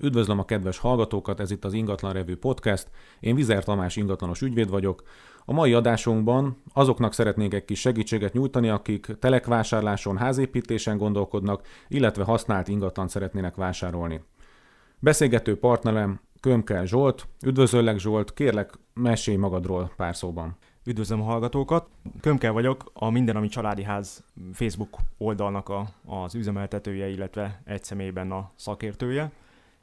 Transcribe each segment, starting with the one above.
Üdvözlöm a kedves hallgatókat, ez itt az Ingatlan Revű Podcast. Én Vizer Tamás ingatlanos ügyvéd vagyok. A mai adásunkban azoknak szeretnék egy kis segítséget nyújtani, akik telekvásárláson, házépítésen gondolkodnak, illetve használt ingatlan szeretnének vásárolni. Beszélgető partnerem Kömkel Zsolt. Üdvözöllek Zsolt, kérlek mesélj magadról pár szóban. Üdvözlöm a hallgatókat! Kömkel vagyok, a Minden, ami családi ház Facebook oldalnak a, az üzemeltetője, illetve egy személyben a szakértője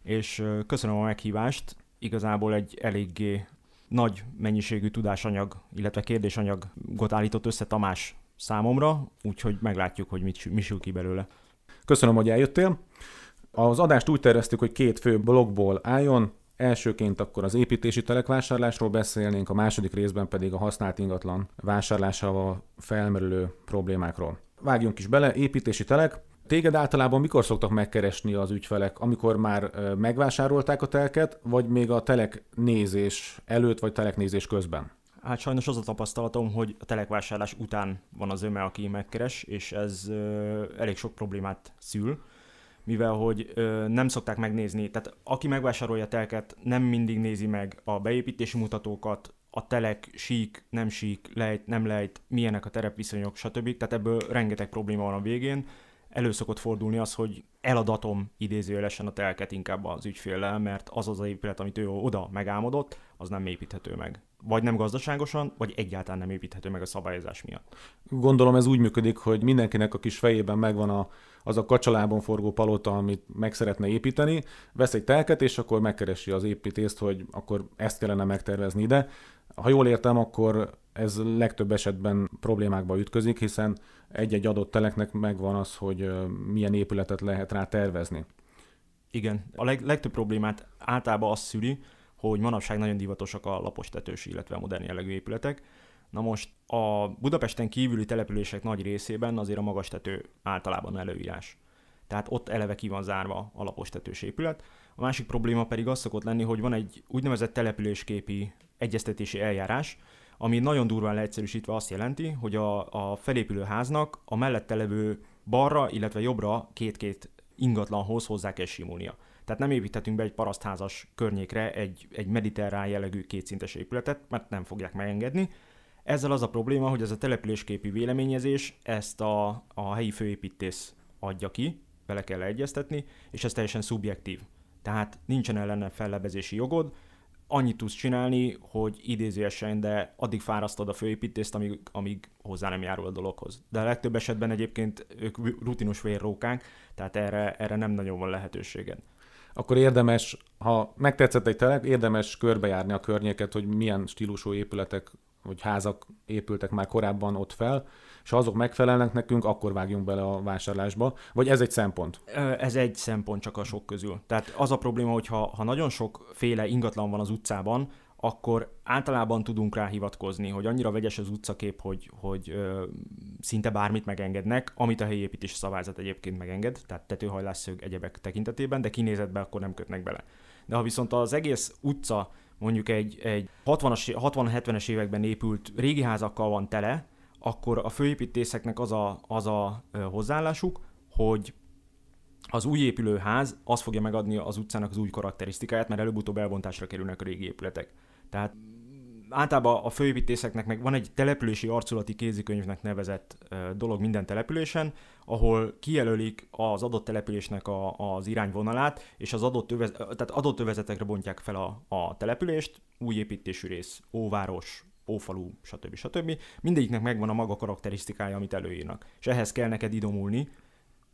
és köszönöm a meghívást. Igazából egy eléggé nagy mennyiségű tudásanyag, illetve kérdésanyagot állított össze Tamás számomra, úgyhogy meglátjuk, hogy mit mi sül ki belőle. Köszönöm, hogy eljöttél. Az adást úgy terveztük, hogy két fő blogból álljon, Elsőként akkor az építési telekvásárlásról beszélnénk, a második részben pedig a használt ingatlan vásárlásával felmerülő problémákról. Vágjunk is bele, építési telek. Téged általában mikor szoktak megkeresni az ügyfelek, amikor már megvásárolták a telket, vagy még a telek nézés előtt, vagy telek nézés közben? Hát sajnos az a tapasztalatom, hogy a telekvásárlás után van az öme, aki megkeres, és ez ö, elég sok problémát szül, mivel hogy ö, nem szokták megnézni, tehát aki megvásárolja a telket, nem mindig nézi meg a beépítési mutatókat, a telek sík, nem sík, lejt, nem lejt, milyenek a terepviszonyok, stb. Tehát ebből rengeteg probléma van a végén, előszokott fordulni az, hogy eladatom idézőjelesen a telket inkább az ügyféllel, mert az az épület, amit ő oda megálmodott, az nem építhető meg. Vagy nem gazdaságosan, vagy egyáltalán nem építhető meg a szabályozás miatt. Gondolom ez úgy működik, hogy mindenkinek a kis fejében megvan a, az a kacsalában forgó palota, amit meg szeretne építeni, vesz egy telket, és akkor megkeresi az építést, hogy akkor ezt kellene megtervezni ide, ha jól értem, akkor ez legtöbb esetben problémákba ütközik, hiszen egy-egy adott teleknek megvan az, hogy milyen épületet lehet rá tervezni. Igen, a leg, legtöbb problémát általában az szüli, hogy manapság nagyon divatosak a lapos tetős, illetve a modern jellegű épületek. Na most a Budapesten kívüli települések nagy részében azért a magas tető általában előírás. Tehát ott eleve ki van zárva a lapos tetős épület. A másik probléma pedig az szokott lenni, hogy van egy úgynevezett településképi egyeztetési eljárás, ami nagyon durván leegyszerűsítve azt jelenti, hogy a, a felépülő háznak a mellette levő balra, illetve jobbra két-két ingatlanhoz hozzá kell simulnia. Tehát nem építhetünk be egy parasztházas környékre egy, egy mediterrán jellegű kétszintes épületet, mert nem fogják megengedni. Ezzel az a probléma, hogy ez a településképi véleményezés ezt a, a helyi főépítész adja ki, vele kell egyeztetni, és ez teljesen szubjektív tehát nincsen ellene fellebezési jogod, annyit tudsz csinálni, hogy idézőesen, de addig fárasztod a főépítést, amíg, amíg hozzá nem járul a dologhoz. De a legtöbb esetben egyébként ők rutinus vérrókák, tehát erre, erre nem nagyon van lehetőséged. Akkor érdemes, ha megtetszett egy telep, érdemes körbejárni a környéket, hogy milyen stílusú épületek vagy házak épültek már korábban ott fel, és ha azok megfelelnek nekünk, akkor vágjunk bele a vásárlásba, vagy ez egy szempont? Ez egy szempont csak a sok közül. Tehát az a probléma, hogy ha, ha nagyon sokféle ingatlan van az utcában, akkor általában tudunk rá hivatkozni, hogy annyira vegyes az utcakép, hogy, hogy ö, szinte bármit megengednek, amit a helyi építési szabályzat egyébként megenged, tehát tetőhajlásszög egyebek tekintetében, de kinézetben akkor nem kötnek bele. De ha viszont az egész utca mondjuk egy, egy 60-70-es években épült régi házakkal van tele, akkor a főépítészeknek az a, az a hozzáállásuk, hogy az új épülőház ház az fogja megadni az utcának az új karakterisztikáját, mert előbb-utóbb elbontásra kerülnek a régi épületek. Tehát általában a főépítészeknek meg van egy települési arculati kézikönyvnek nevezett dolog minden településen, ahol kijelölik az adott településnek a, az irányvonalát, és az adott, övez, tehát adott övezetekre bontják fel a, a települést, új építésű rész, óváros, Ófalú, stb. stb. Mindegyiknek megvan a maga karakterisztikája, amit előírnak. És ehhez kell neked idomulni.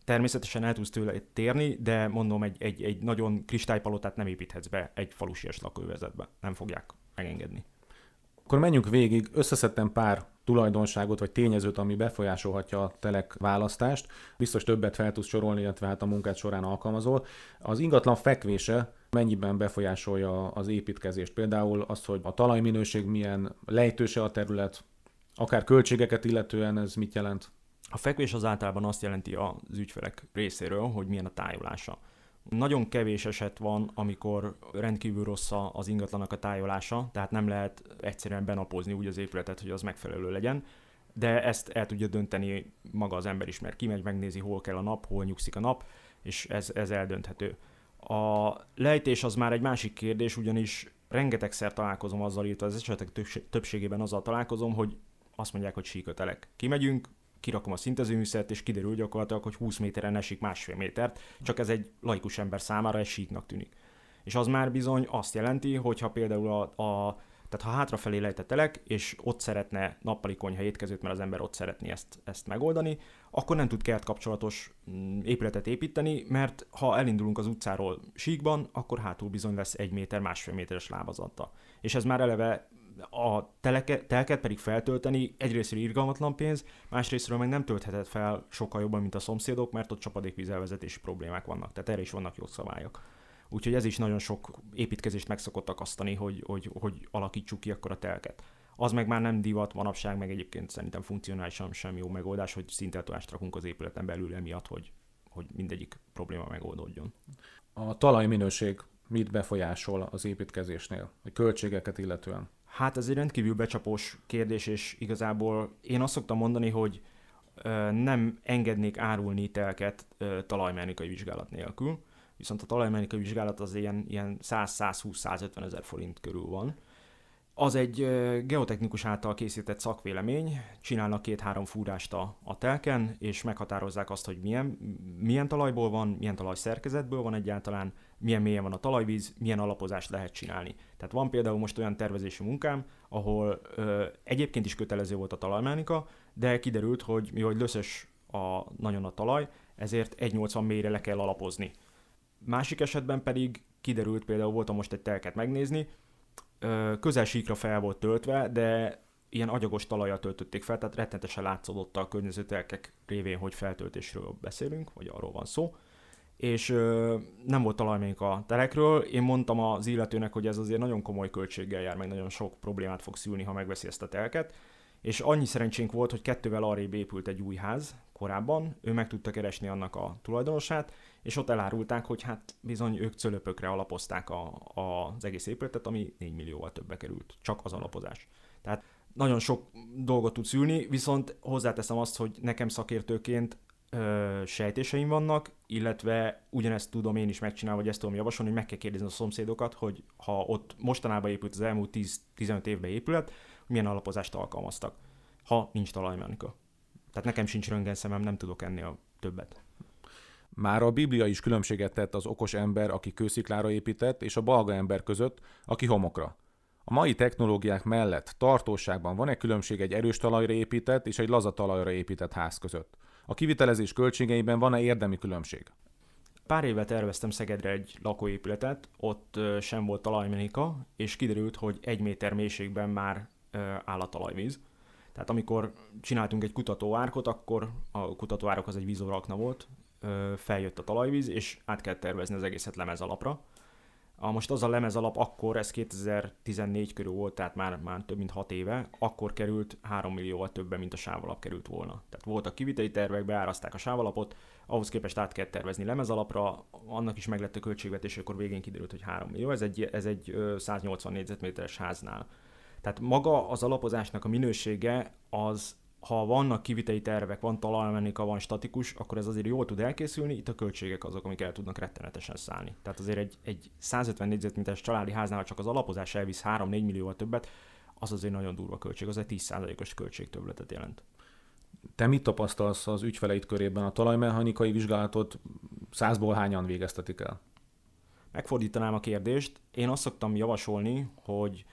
Természetesen el tudsz tőle térni, de mondom, egy, egy, egy nagyon kristálypalotát nem építhetsz be egy falusias lakóvezetbe. Nem fogják megengedni. Akkor menjünk végig, összeszedtem pár tulajdonságot vagy tényezőt, ami befolyásolhatja a telek választást. Biztos többet fel tudsz sorolni, illetve hát a munkát során alkalmazol. Az ingatlan fekvése mennyiben befolyásolja az építkezést? Például az, hogy a talajminőség milyen, lejtőse a terület, akár költségeket illetően ez mit jelent? A fekvés az általában azt jelenti az ügyfelek részéről, hogy milyen a tájolása. Nagyon kevés eset van, amikor rendkívül rossz az ingatlanak a tájolása, tehát nem lehet egyszerűen benapozni úgy az épületet, hogy az megfelelő legyen, de ezt el tudja dönteni maga az ember is, mert kimegy, megnézi, hol kell a nap, hol nyugszik a nap, és ez, ez eldönthető. A lejtés az már egy másik kérdés, ugyanis rengetegszer találkozom azzal, illetve az esetek többségében azzal találkozom, hogy azt mondják, hogy síkötelek. Kimegyünk, kirakom a szintezőműszert, és kiderül gyakorlatilag, hogy 20 méteren esik másfél métert, csak ez egy laikus ember számára egy síknak tűnik. És az már bizony azt jelenti, hogy ha például a, a tehát ha hátrafelé lejtetelek, és ott szeretne nappali konyha étkezőt, mert az ember ott szeretné ezt, ezt megoldani, akkor nem tud kert kapcsolatos mm, épületet építeni, mert ha elindulunk az utcáról síkban, akkor hátul bizony lesz egy méter, másfél méteres lábazata. És ez már eleve a teleke, telket pedig feltölteni egyrészt irgalmatlan pénz, másrésztről meg nem tölthetett fel sokkal jobban, mint a szomszédok, mert ott csapadékvízelvezetési problémák vannak, tehát erre is vannak jogszabályok. Úgyhogy ez is nagyon sok építkezést meg szokott akasztani, hogy, hogy, hogy alakítsuk ki akkor a telket. Az meg már nem divat manapság, meg egyébként szerintem funkcionálisan sem jó megoldás, hogy szinteltolást rakunk az épületen belül emiatt, hogy, hogy mindegyik probléma megoldódjon. A talajminőség mit befolyásol az építkezésnél, a költségeket illetően? Hát ez egy rendkívül becsapós kérdés, és igazából én azt szoktam mondani, hogy nem engednék árulni telket talajmechanikai vizsgálat nélkül, viszont a talajmechanikai vizsgálat az ilyen, ilyen 100-120-150 ezer forint körül van. Az egy geotechnikus által készített szakvélemény, csinálnak két-három fúrást a, a telken, és meghatározzák azt, hogy milyen, milyen talajból van, milyen talajszerkezetből van egyáltalán, milyen mélyen van a talajvíz, milyen alapozást lehet csinálni tehát van például most olyan tervezési munkám, ahol ö, egyébként is kötelező volt a talajmánika, de kiderült, hogy hogy löszös a, nagyon a talaj, ezért 1,80 mélyre le kell alapozni. Másik esetben pedig kiderült, például voltam most egy telket megnézni, ö, közel síkra fel volt töltve, de ilyen agyagos talajjal töltötték fel, tehát rettenetesen látszódott a környező telkek révén, hogy feltöltésről beszélünk, vagy arról van szó és ö, nem volt még a telekről. Én mondtam az illetőnek, hogy ez azért nagyon komoly költséggel jár, meg nagyon sok problémát fog szülni, ha megveszi ezt a telket. És annyi szerencsénk volt, hogy kettővel arrébb épült egy új ház korábban, ő meg tudta keresni annak a tulajdonosát, és ott elárulták, hogy hát bizony ők cölöpökre alapozták a, a, az egész épületet, ami 4 millióval többbe került, csak az alapozás. Tehát nagyon sok dolgot tud szülni, viszont hozzáteszem azt, hogy nekem szakértőként ö, sejtéseim vannak, illetve ugyanezt tudom én is megcsinálni, vagy ezt tudom javasolni, hogy meg kell kérdezni a szomszédokat, hogy ha ott mostanában épült az elmúlt 10-15 évben épület, milyen alapozást alkalmaztak, ha nincs talajmenika. Tehát nekem sincs szemem, nem tudok ennél többet. Már a Biblia is különbséget tett az okos ember, aki kősziklára épített, és a balga ember között, aki homokra. A mai technológiák mellett tartóságban van-e különbség egy erős talajra épített és egy laza talajra épített ház között? A kivitelezés költségeiben van-e érdemi különbség? Pár éve terveztem Szegedre egy lakóépületet, ott sem volt talajmenika, és kiderült, hogy egy méter mélységben már áll a talajvíz. Tehát amikor csináltunk egy kutatóárkot, akkor a kutatóárok az egy vízorakna volt, feljött a talajvíz, és át kell tervezni az egészet lemez alapra a, most az a lemez alap akkor, ez 2014 körül volt, tehát már, már több mint 6 éve, akkor került 3 millióval többen, mint a sávalap került volna. Tehát voltak kiviteli tervek, beáraszták a sávalapot, ahhoz képest át kell tervezni lemez alapra, annak is meglett a költségvetés, akkor végén kiderült, hogy 3 millió, ez egy, ez egy 180 négyzetméteres háznál. Tehát maga az alapozásnak a minősége az ha vannak kivitei tervek, van talajmenika, van statikus, akkor ez azért jól tud elkészülni, itt a költségek azok, amik el tudnak rettenetesen szállni. Tehát azért egy, egy 150 négyzetméteres családi háznál csak az alapozás elvisz 3-4 millióval többet, az azért nagyon durva költség, az egy 10%-os költségtöbletet jelent. Te mit tapasztalsz az ügyfeleid körében? A talajmechanikai vizsgálatot százból hányan végeztetik el? Megfordítanám a kérdést. Én azt szoktam javasolni, hogy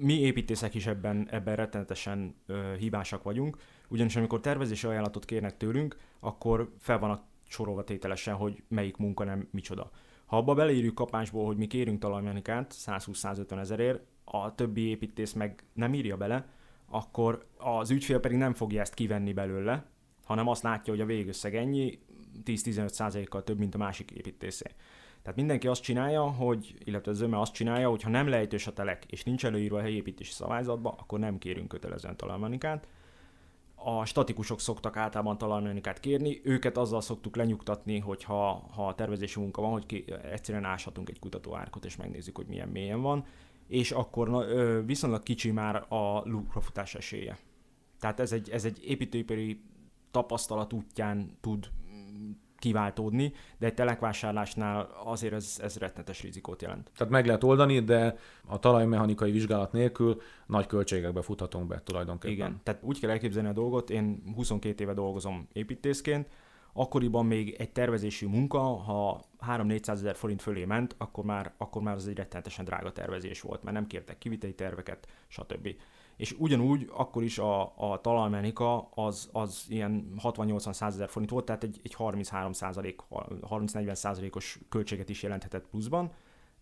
mi építészek is ebben, ebben rettenetesen ö, hibásak vagyunk, ugyanis amikor tervezési ajánlatot kérnek tőlünk, akkor fel van a sorolva tételesen, hogy melyik munka nem micsoda. Ha abba beleírjuk kapásból, hogy mi kérünk talajmenikát 120-150 ezerért, a többi építész meg nem írja bele, akkor az ügyfél pedig nem fogja ezt kivenni belőle, hanem azt látja, hogy a végösszeg ennyi, 10-15%-kal több, mint a másik építészé. Tehát mindenki azt csinálja, hogy, illetve az öme azt csinálja, hogy ha nem lejtős a telek, és nincs előírva a helyépítési szabályzatba, akkor nem kérünk kötelezően találmanikát. A statikusok szoktak általában találmanikát kérni, őket azzal szoktuk lenyugtatni, hogy ha, ha a tervezési munka van, hogy ki, egyszerűen áshatunk egy kutatóárkot, és megnézzük, hogy milyen mélyen van, és akkor na, viszonylag kicsi már a lukrafutás esélye. Tehát ez egy, ez egy építőipari tapasztalat útján tud kiváltódni, de egy telekvásárlásnál azért ez, ez rettenetes rizikót jelent. Tehát meg lehet oldani, de a talajmechanikai vizsgálat nélkül nagy költségekbe futhatunk be tulajdonképpen. Igen, tehát úgy kell elképzelni a dolgot, én 22 éve dolgozom építészként, akkoriban még egy tervezési munka, ha 3-400 ezer forint fölé ment, akkor már, akkor már az egy rettenetesen drága tervezés volt, mert nem kértek kivitei terveket, stb és ugyanúgy akkor is a, a talalmenika az, az ilyen 60-80 százezer forint volt, tehát egy, egy 33 30-40 százalékos költséget is jelenthetett pluszban.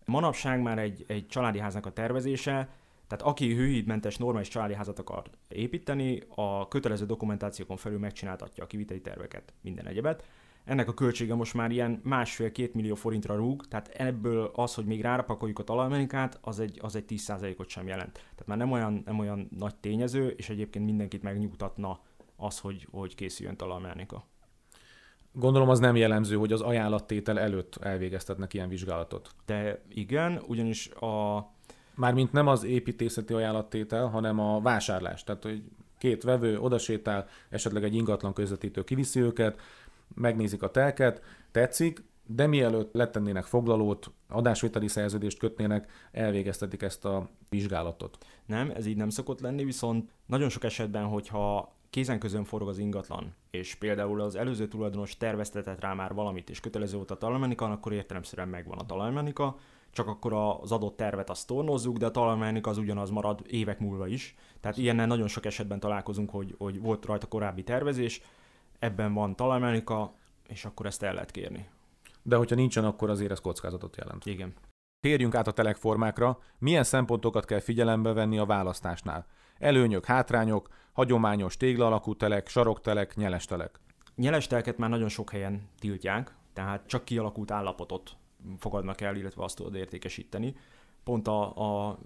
Manapság már egy, egy családi háznak a tervezése, tehát aki hőhídmentes normális családi házat akar építeni, a kötelező dokumentációkon felül megcsináltatja a kiviteli terveket, minden egyebet. Ennek a költsége most már ilyen másfél-két millió forintra rúg, tehát ebből az, hogy még rárapakoljuk a talajmenikát, az egy, az egy 10%-ot sem jelent. Tehát már nem olyan, nem olyan nagy tényező, és egyébként mindenkit megnyugtatna az, hogy, hogy készüljön talajmenika. Gondolom az nem jellemző, hogy az ajánlattétel előtt elvégeztetnek ilyen vizsgálatot. De igen, ugyanis a... Mármint nem az építészeti ajánlattétel, hanem a vásárlás. Tehát, hogy két vevő odasétál, esetleg egy ingatlan közvetítő kiviszi őket, megnézik a telket, tetszik, de mielőtt letennének foglalót, adásvételi szerződést kötnének, elvégeztetik ezt a vizsgálatot. Nem, ez így nem szokott lenni, viszont nagyon sok esetben, hogyha kézen közön forog az ingatlan, és például az előző tulajdonos terveztetett rá már valamit, és kötelező volt a talajmenika, akkor értelemszerűen megvan a talajmenika, csak akkor az adott tervet azt tornozzuk, de a talajmenika az ugyanaz marad évek múlva is. Tehát ilyennel nagyon sok esetben találkozunk, hogy, hogy volt rajta korábbi tervezés, ebben van talamelnika, és akkor ezt el lehet kérni. De hogyha nincsen, akkor azért ez kockázatot jelent. Igen. Térjünk át a telekformákra, milyen szempontokat kell figyelembe venni a választásnál. Előnyök, hátrányok, hagyományos téglalakú telek, saroktelek, nyelestelek. Nyelesteleket már nagyon sok helyen tiltják, tehát csak kialakult állapotot fogadnak el, illetve azt tudod értékesíteni. Pont a, a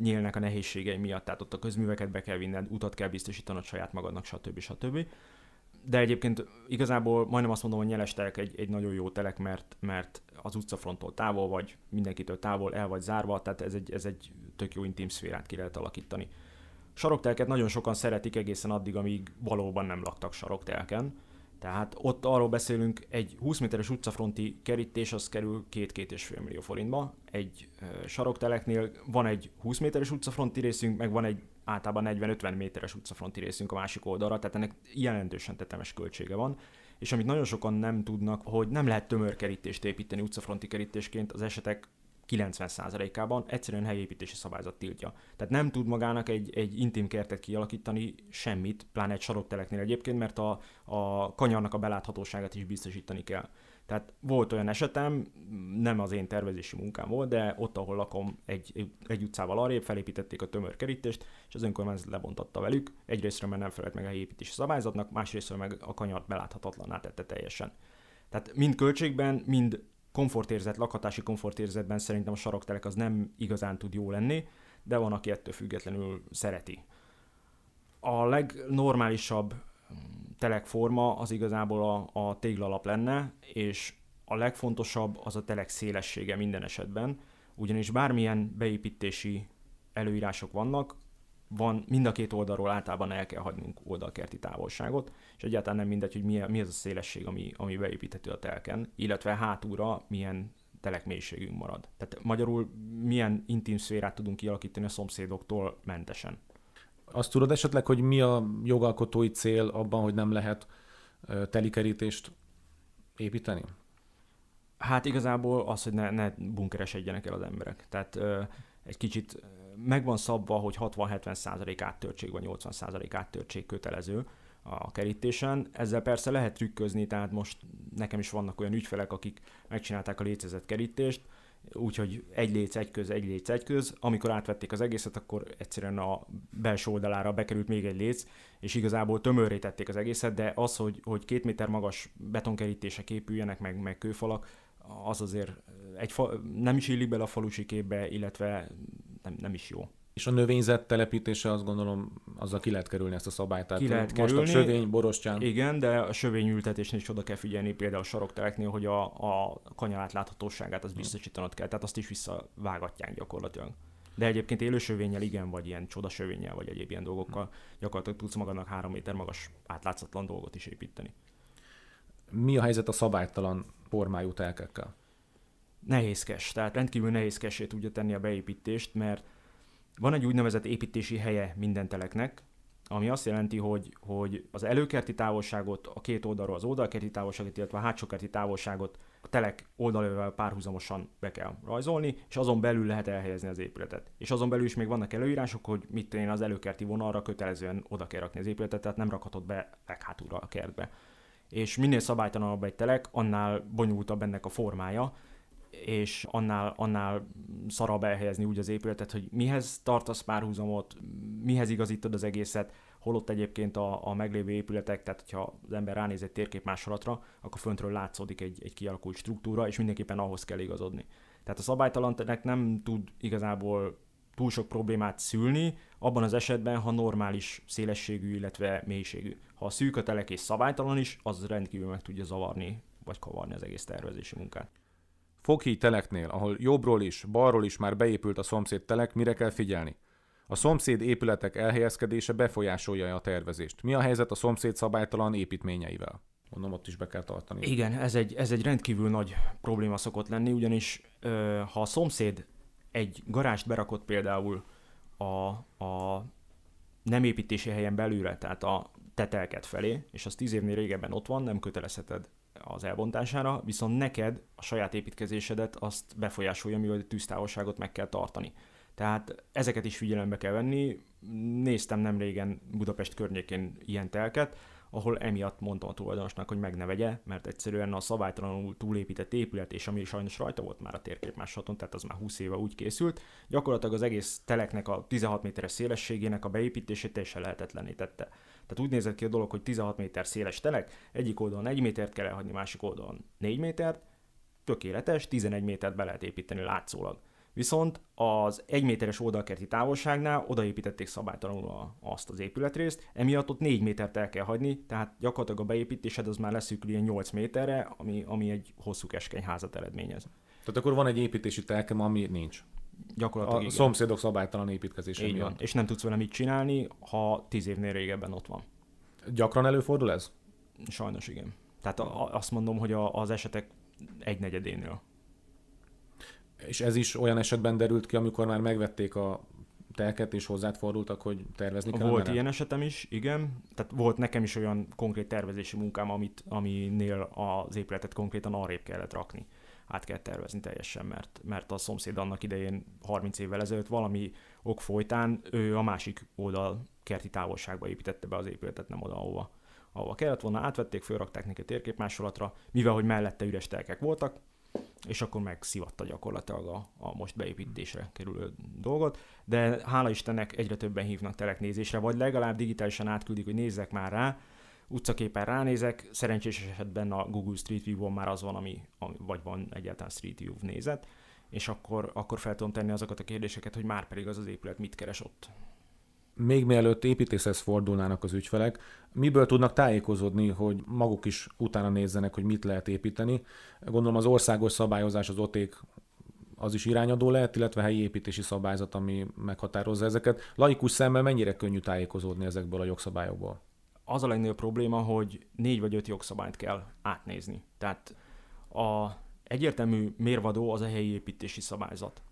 nyílnek a nehézségei miatt, tehát ott a közműveket be kell vinned, utat kell biztosítanod saját magadnak, stb. stb de egyébként igazából majdnem azt mondom, hogy Nyeles telek egy, egy nagyon jó telek, mert, mert az utcafronttól távol vagy, mindenkitől távol, el vagy zárva, tehát ez egy, ez egy tök jó intim szférát ki lehet alakítani. Saroktelket nagyon sokan szeretik egészen addig, amíg valóban nem laktak saroktelken. Tehát ott arról beszélünk, egy 20 méteres utcafronti kerítés az kerül 2-2,5 millió forintba. Egy sarokteleknél van egy 20 méteres utcafronti részünk, meg van egy általában 40-50 méteres utcafronti részünk a másik oldalra, tehát ennek jelentősen tetemes költsége van. És amit nagyon sokan nem tudnak, hogy nem lehet tömörkerítést építeni utcafronti kerítésként az esetek 90%-ában egyszerűen helyépítési szabályzat tiltja. Tehát nem tud magának egy, egy intim kertet kialakítani semmit, pláne egy sarokteleknél egyébként, mert a, a kanyarnak a beláthatóságát is biztosítani kell. Tehát volt olyan esetem, nem az én tervezési munkám volt, de ott, ahol lakom, egy, egy utcával arrébb felépítették a tömör kerítést, és az önkormányzat lebontatta velük. Egyrészt, mert nem felelt meg a építési szabályzatnak, másrészt meg a kanyart beláthatatlaná tette teljesen. Tehát mind költségben, mind komfortérzet, lakhatási komfortérzetben szerintem a saroktelek az nem igazán tud jó lenni, de van, aki ettől függetlenül szereti. A legnormálisabb telekforma az igazából a, a téglalap lenne, és a legfontosabb az a telek szélessége minden esetben, ugyanis bármilyen beépítési előírások vannak, van mind a két oldalról általában el kell hagynunk oldalkerti távolságot, és egyáltalán nem mindegy, hogy mi, mi az a szélesség, ami, ami beépíthető a telken, illetve hátúra milyen mélységünk marad. Tehát magyarul milyen intim szférát tudunk kialakítani a szomszédoktól mentesen. Azt tudod esetleg, hogy mi a jogalkotói cél abban, hogy nem lehet telikerítést építeni? Hát igazából az, hogy ne, ne bunkeresedjenek el az emberek. Tehát ö, egy kicsit meg van szabva, hogy 60-70 százalék áttörtség vagy 80 százalék áttörtség kötelező a kerítésen. Ezzel persze lehet trükközni, tehát most nekem is vannak olyan ügyfelek, akik megcsinálták a létezett kerítést, úgyhogy egy léc, egy köz, egy léc, egy köz. Amikor átvették az egészet, akkor egyszerűen a belső oldalára bekerült még egy léc, és igazából tömörré tették az egészet, de az, hogy, hogy két méter magas betonkerítések épüljenek, meg, meg kőfalak, az azért egy fa, nem is illik bele a falusi képbe, illetve nem, nem is jó. És a növényzet telepítése azt gondolom, azzal ki lehet kerülni ezt a szabályt. Tehát ki lehet kerülni. a sövény, borostyán. Igen, de a sövény ültetésnél is oda kell figyelni, például a sarokteleknél, hogy a, a kanyarát láthatóságát az mm. biztosítanod kell, tehát azt is visszavágatják gyakorlatilag. De egyébként élősövényel igen, vagy ilyen csodasövényel, vagy egyéb ilyen dolgokkal gyakorlatilag tudsz magadnak három méter magas átlátszatlan dolgot is építeni. Mi a helyzet a szabálytalan formájú telkekkel? Nehézkes, tehát rendkívül nehézkesé tudja tenni a beépítést, mert van egy úgynevezett építési helye minden teleknek, ami azt jelenti, hogy, hogy az előkerti távolságot, a két oldalról az oldalkerti távolságot, illetve a kerti távolságot a telek oldalővel párhuzamosan be kell rajzolni, és azon belül lehet elhelyezni az épületet. És azon belül is még vannak előírások, hogy mit én az előkerti vonalra kötelezően oda kell rakni az épületet, tehát nem rakhatod be leghátulra a kertbe. És minél szabálytalanabb egy telek, annál bonyolultabb ennek a formája, és annál, annál szarabb elhelyezni úgy az épületet, hogy mihez tartasz párhuzamot, mihez igazítod az egészet, holott egyébként a, a meglévő épületek, tehát hogyha az ember ránéz egy térkép másolatra, akkor föntről látszódik egy, egy kialakult struktúra, és mindenképpen ahhoz kell igazodni. Tehát a szabálytalantenek nem tud igazából túl sok problémát szülni, abban az esetben, ha normális szélességű, illetve mélységű. Ha a szűk a telek és szabálytalan is, az rendkívül meg tudja zavarni, vagy kavarni az egész tervezési munkát. Foki teleknél, ahol jobbról is, balról is már beépült a szomszéd telek, mire kell figyelni? A szomszéd épületek elhelyezkedése befolyásolja a tervezést. Mi a helyzet a szomszéd szabálytalan építményeivel? Mondom, ott is be kell tartani. Igen, ez egy, ez egy rendkívül nagy probléma szokott lenni, ugyanis ö, ha a szomszéd egy garást berakott például a, a nem építési helyen belülre, tehát a tetelket felé, és az tíz évnél régebben ott van, nem kötelezheted az elbontására, viszont neked a saját építkezésedet azt befolyásolja, mivel a tűztávolságot meg kell tartani. Tehát ezeket is figyelembe kell venni. Néztem nem régen Budapest környékén ilyen telket, ahol emiatt mondtam a tulajdonosnak, hogy meg ne vegye, mert egyszerűen a szabálytalanul túlépített épület, és ami sajnos rajta volt már a térkép másodon, tehát az már 20 éve úgy készült, gyakorlatilag az egész teleknek a 16 méteres szélességének a beépítését teljesen lehetetlené tette. Tehát úgy nézett ki a dolog, hogy 16 méter széles telek, egyik oldalon 1 métert kell elhagyni, másik oldalon 4 métert, tökéletes, 11 métert be lehet építeni látszólag. Viszont az 1 méteres oldalkerti távolságnál odaépítették szabálytalanul a, azt az épületrészt, emiatt ott 4 métert el kell hagyni, tehát gyakorlatilag a beépítésed az már leszűkül ilyen 8 méterre, ami, ami egy hosszú keskeny házat eredményez. Tehát akkor van egy építési telkem, ami nincs. Gyakorlatilag a igen. szomszédok szabálytalan építkezése Így miatt. Van. És nem tudsz vele mit csinálni, ha tíz évnél régebben ott van. Gyakran előfordul ez? Sajnos igen. Tehát a, azt mondom, hogy a, az esetek egy negyedénél. És ez is olyan esetben derült ki, amikor már megvették a telket, és hozzád fordultak, hogy tervezni kellene? Volt ilyen esetem is, igen. Tehát volt nekem is olyan konkrét tervezési munkám, amit, aminél az épületet konkrétan arrébb kellett rakni át kell tervezni teljesen, mert, mert a szomszéd annak idején 30 évvel ezelőtt valami ok folytán ő a másik oldal kerti távolságba építette be az épületet, nem oda, ahova, ahova kellett volna, átvették, fölrakták neki a térképmásolatra, mivel hogy mellette üres telkek voltak, és akkor meg szivatta gyakorlatilag a, a most beépítésre kerülő dolgot, de hála Istennek egyre többen hívnak teleknézésre, vagy legalább digitálisan átküldik, hogy nézzek már rá, utcaképen ránézek, szerencsés esetben a Google Street View-on már az van, ami, vagy van egyáltalán Street View nézet, és akkor, akkor fel tudom tenni azokat a kérdéseket, hogy már pedig az az épület mit keres ott. Még mielőtt építészhez fordulnának az ügyfelek, miből tudnak tájékozódni, hogy maguk is utána nézzenek, hogy mit lehet építeni? Gondolom az országos szabályozás az oték az is irányadó lehet, illetve helyi építési szabályzat, ami meghatározza ezeket. Laikus szemmel mennyire könnyű tájékozódni ezekből a jogszabályokból? az a legnagyobb probléma, hogy négy vagy öt jogszabályt kell átnézni. Tehát a egyértelmű mérvadó az a helyi építési szabályzat.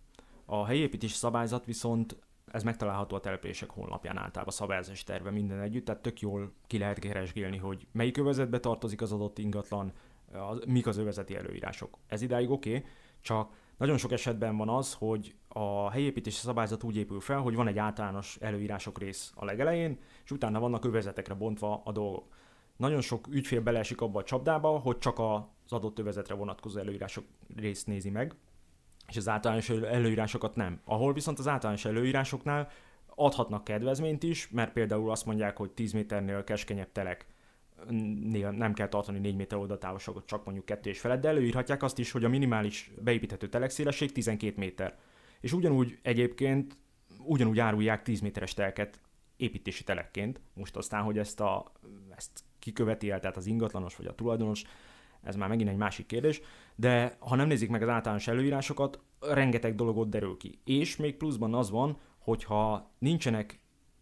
A helyi építési szabályzat viszont ez megtalálható a települések honlapján általában szabályozási terve minden együtt, tehát tök jól ki lehet keresgélni, hogy melyik övezetbe tartozik az adott ingatlan, az, mik az övezeti előírások. Ez idáig oké, okay, csak nagyon sok esetben van az, hogy a helyépítési szabályzat úgy épül fel, hogy van egy általános előírások rész a legelején, és utána vannak övezetekre bontva a dolgok. Nagyon sok ügyfél beleesik abba a csapdába, hogy csak az adott övezetre vonatkozó előírások részt nézi meg, és az általános előírásokat nem. Ahol viszont az általános előírásoknál adhatnak kedvezményt is, mert például azt mondják, hogy 10 méternél keskenyebb telek nem kell tartani 4 méter oldaltávolságot, csak mondjuk kettő és felett, de előírhatják azt is, hogy a minimális beépíthető telekszélesség 12 méter. És ugyanúgy egyébként ugyanúgy árulják 10 méteres telket építési telekként. Most aztán, hogy ezt, a, ezt kiköveti el, tehát az ingatlanos vagy a tulajdonos, ez már megint egy másik kérdés, de ha nem nézik meg az általános előírásokat, rengeteg dologot derül ki. És még pluszban az van, hogyha nincsenek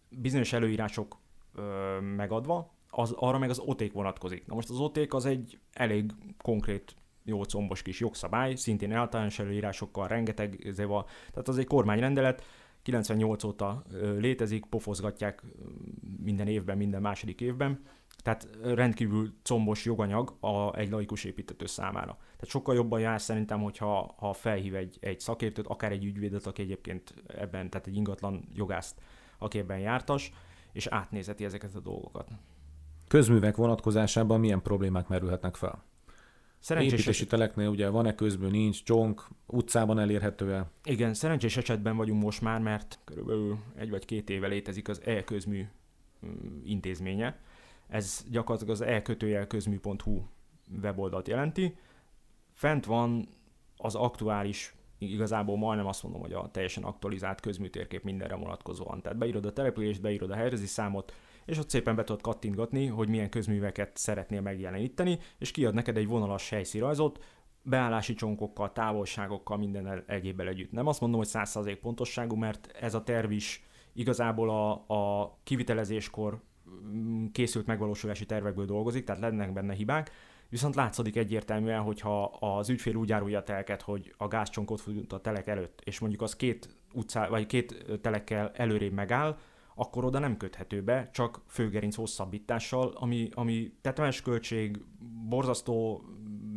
bizonyos előírások ö, megadva, az, arra meg az oték vonatkozik. Na most az oték az egy elég konkrét jó combos kis jogszabály, szintén általános előírásokkal, rengeteg zeva, tehát az egy kormányrendelet, 98 óta létezik, pofozgatják minden évben, minden második évben, tehát rendkívül combos joganyag a, egy laikus építető számára. Tehát sokkal jobban jár szerintem, hogyha ha felhív egy, egy szakértőt, akár egy ügyvédet, aki egyébként ebben, tehát egy ingatlan jogászt, aki ebben jártas, és átnézeti ezeket a dolgokat. Közművek vonatkozásában milyen problémák merülhetnek fel? Szerencsés Építési teleknél ugye van-e közből, nincs, csonk, utcában elérhető-e? Igen, szerencsés esetben vagyunk most már, mert körülbelül egy vagy két éve létezik az e-közmű mm, intézménye. Ez gyakorlatilag az e kötőjelközműhu weboldalt jelenti. Fent van az aktuális, igazából majdnem azt mondom, hogy a teljesen aktualizált közműtérkép mindenre vonatkozóan. Tehát beírod a települést, beírod a helyrezi számot, és ott szépen be tudod kattintgatni, hogy milyen közműveket szeretnél megjeleníteni, és kiad neked egy vonalas helyszírajzot, beállási csonkokkal, távolságokkal, minden egyébbel együtt. Nem azt mondom, hogy 100% pontosságú, mert ez a terv is igazából a, a kivitelezéskor mm, készült megvalósulási tervekből dolgozik, tehát lennek benne hibák, viszont látszik egyértelműen, hogyha az ügyfél úgy árulja a telket, hogy a gázcsonkot fut a telek előtt, és mondjuk az két utcá, vagy két telekkel előrébb megáll, akkor oda nem köthető be, csak főgerinc hosszabbítással, ami, ami tetemes költség, borzasztó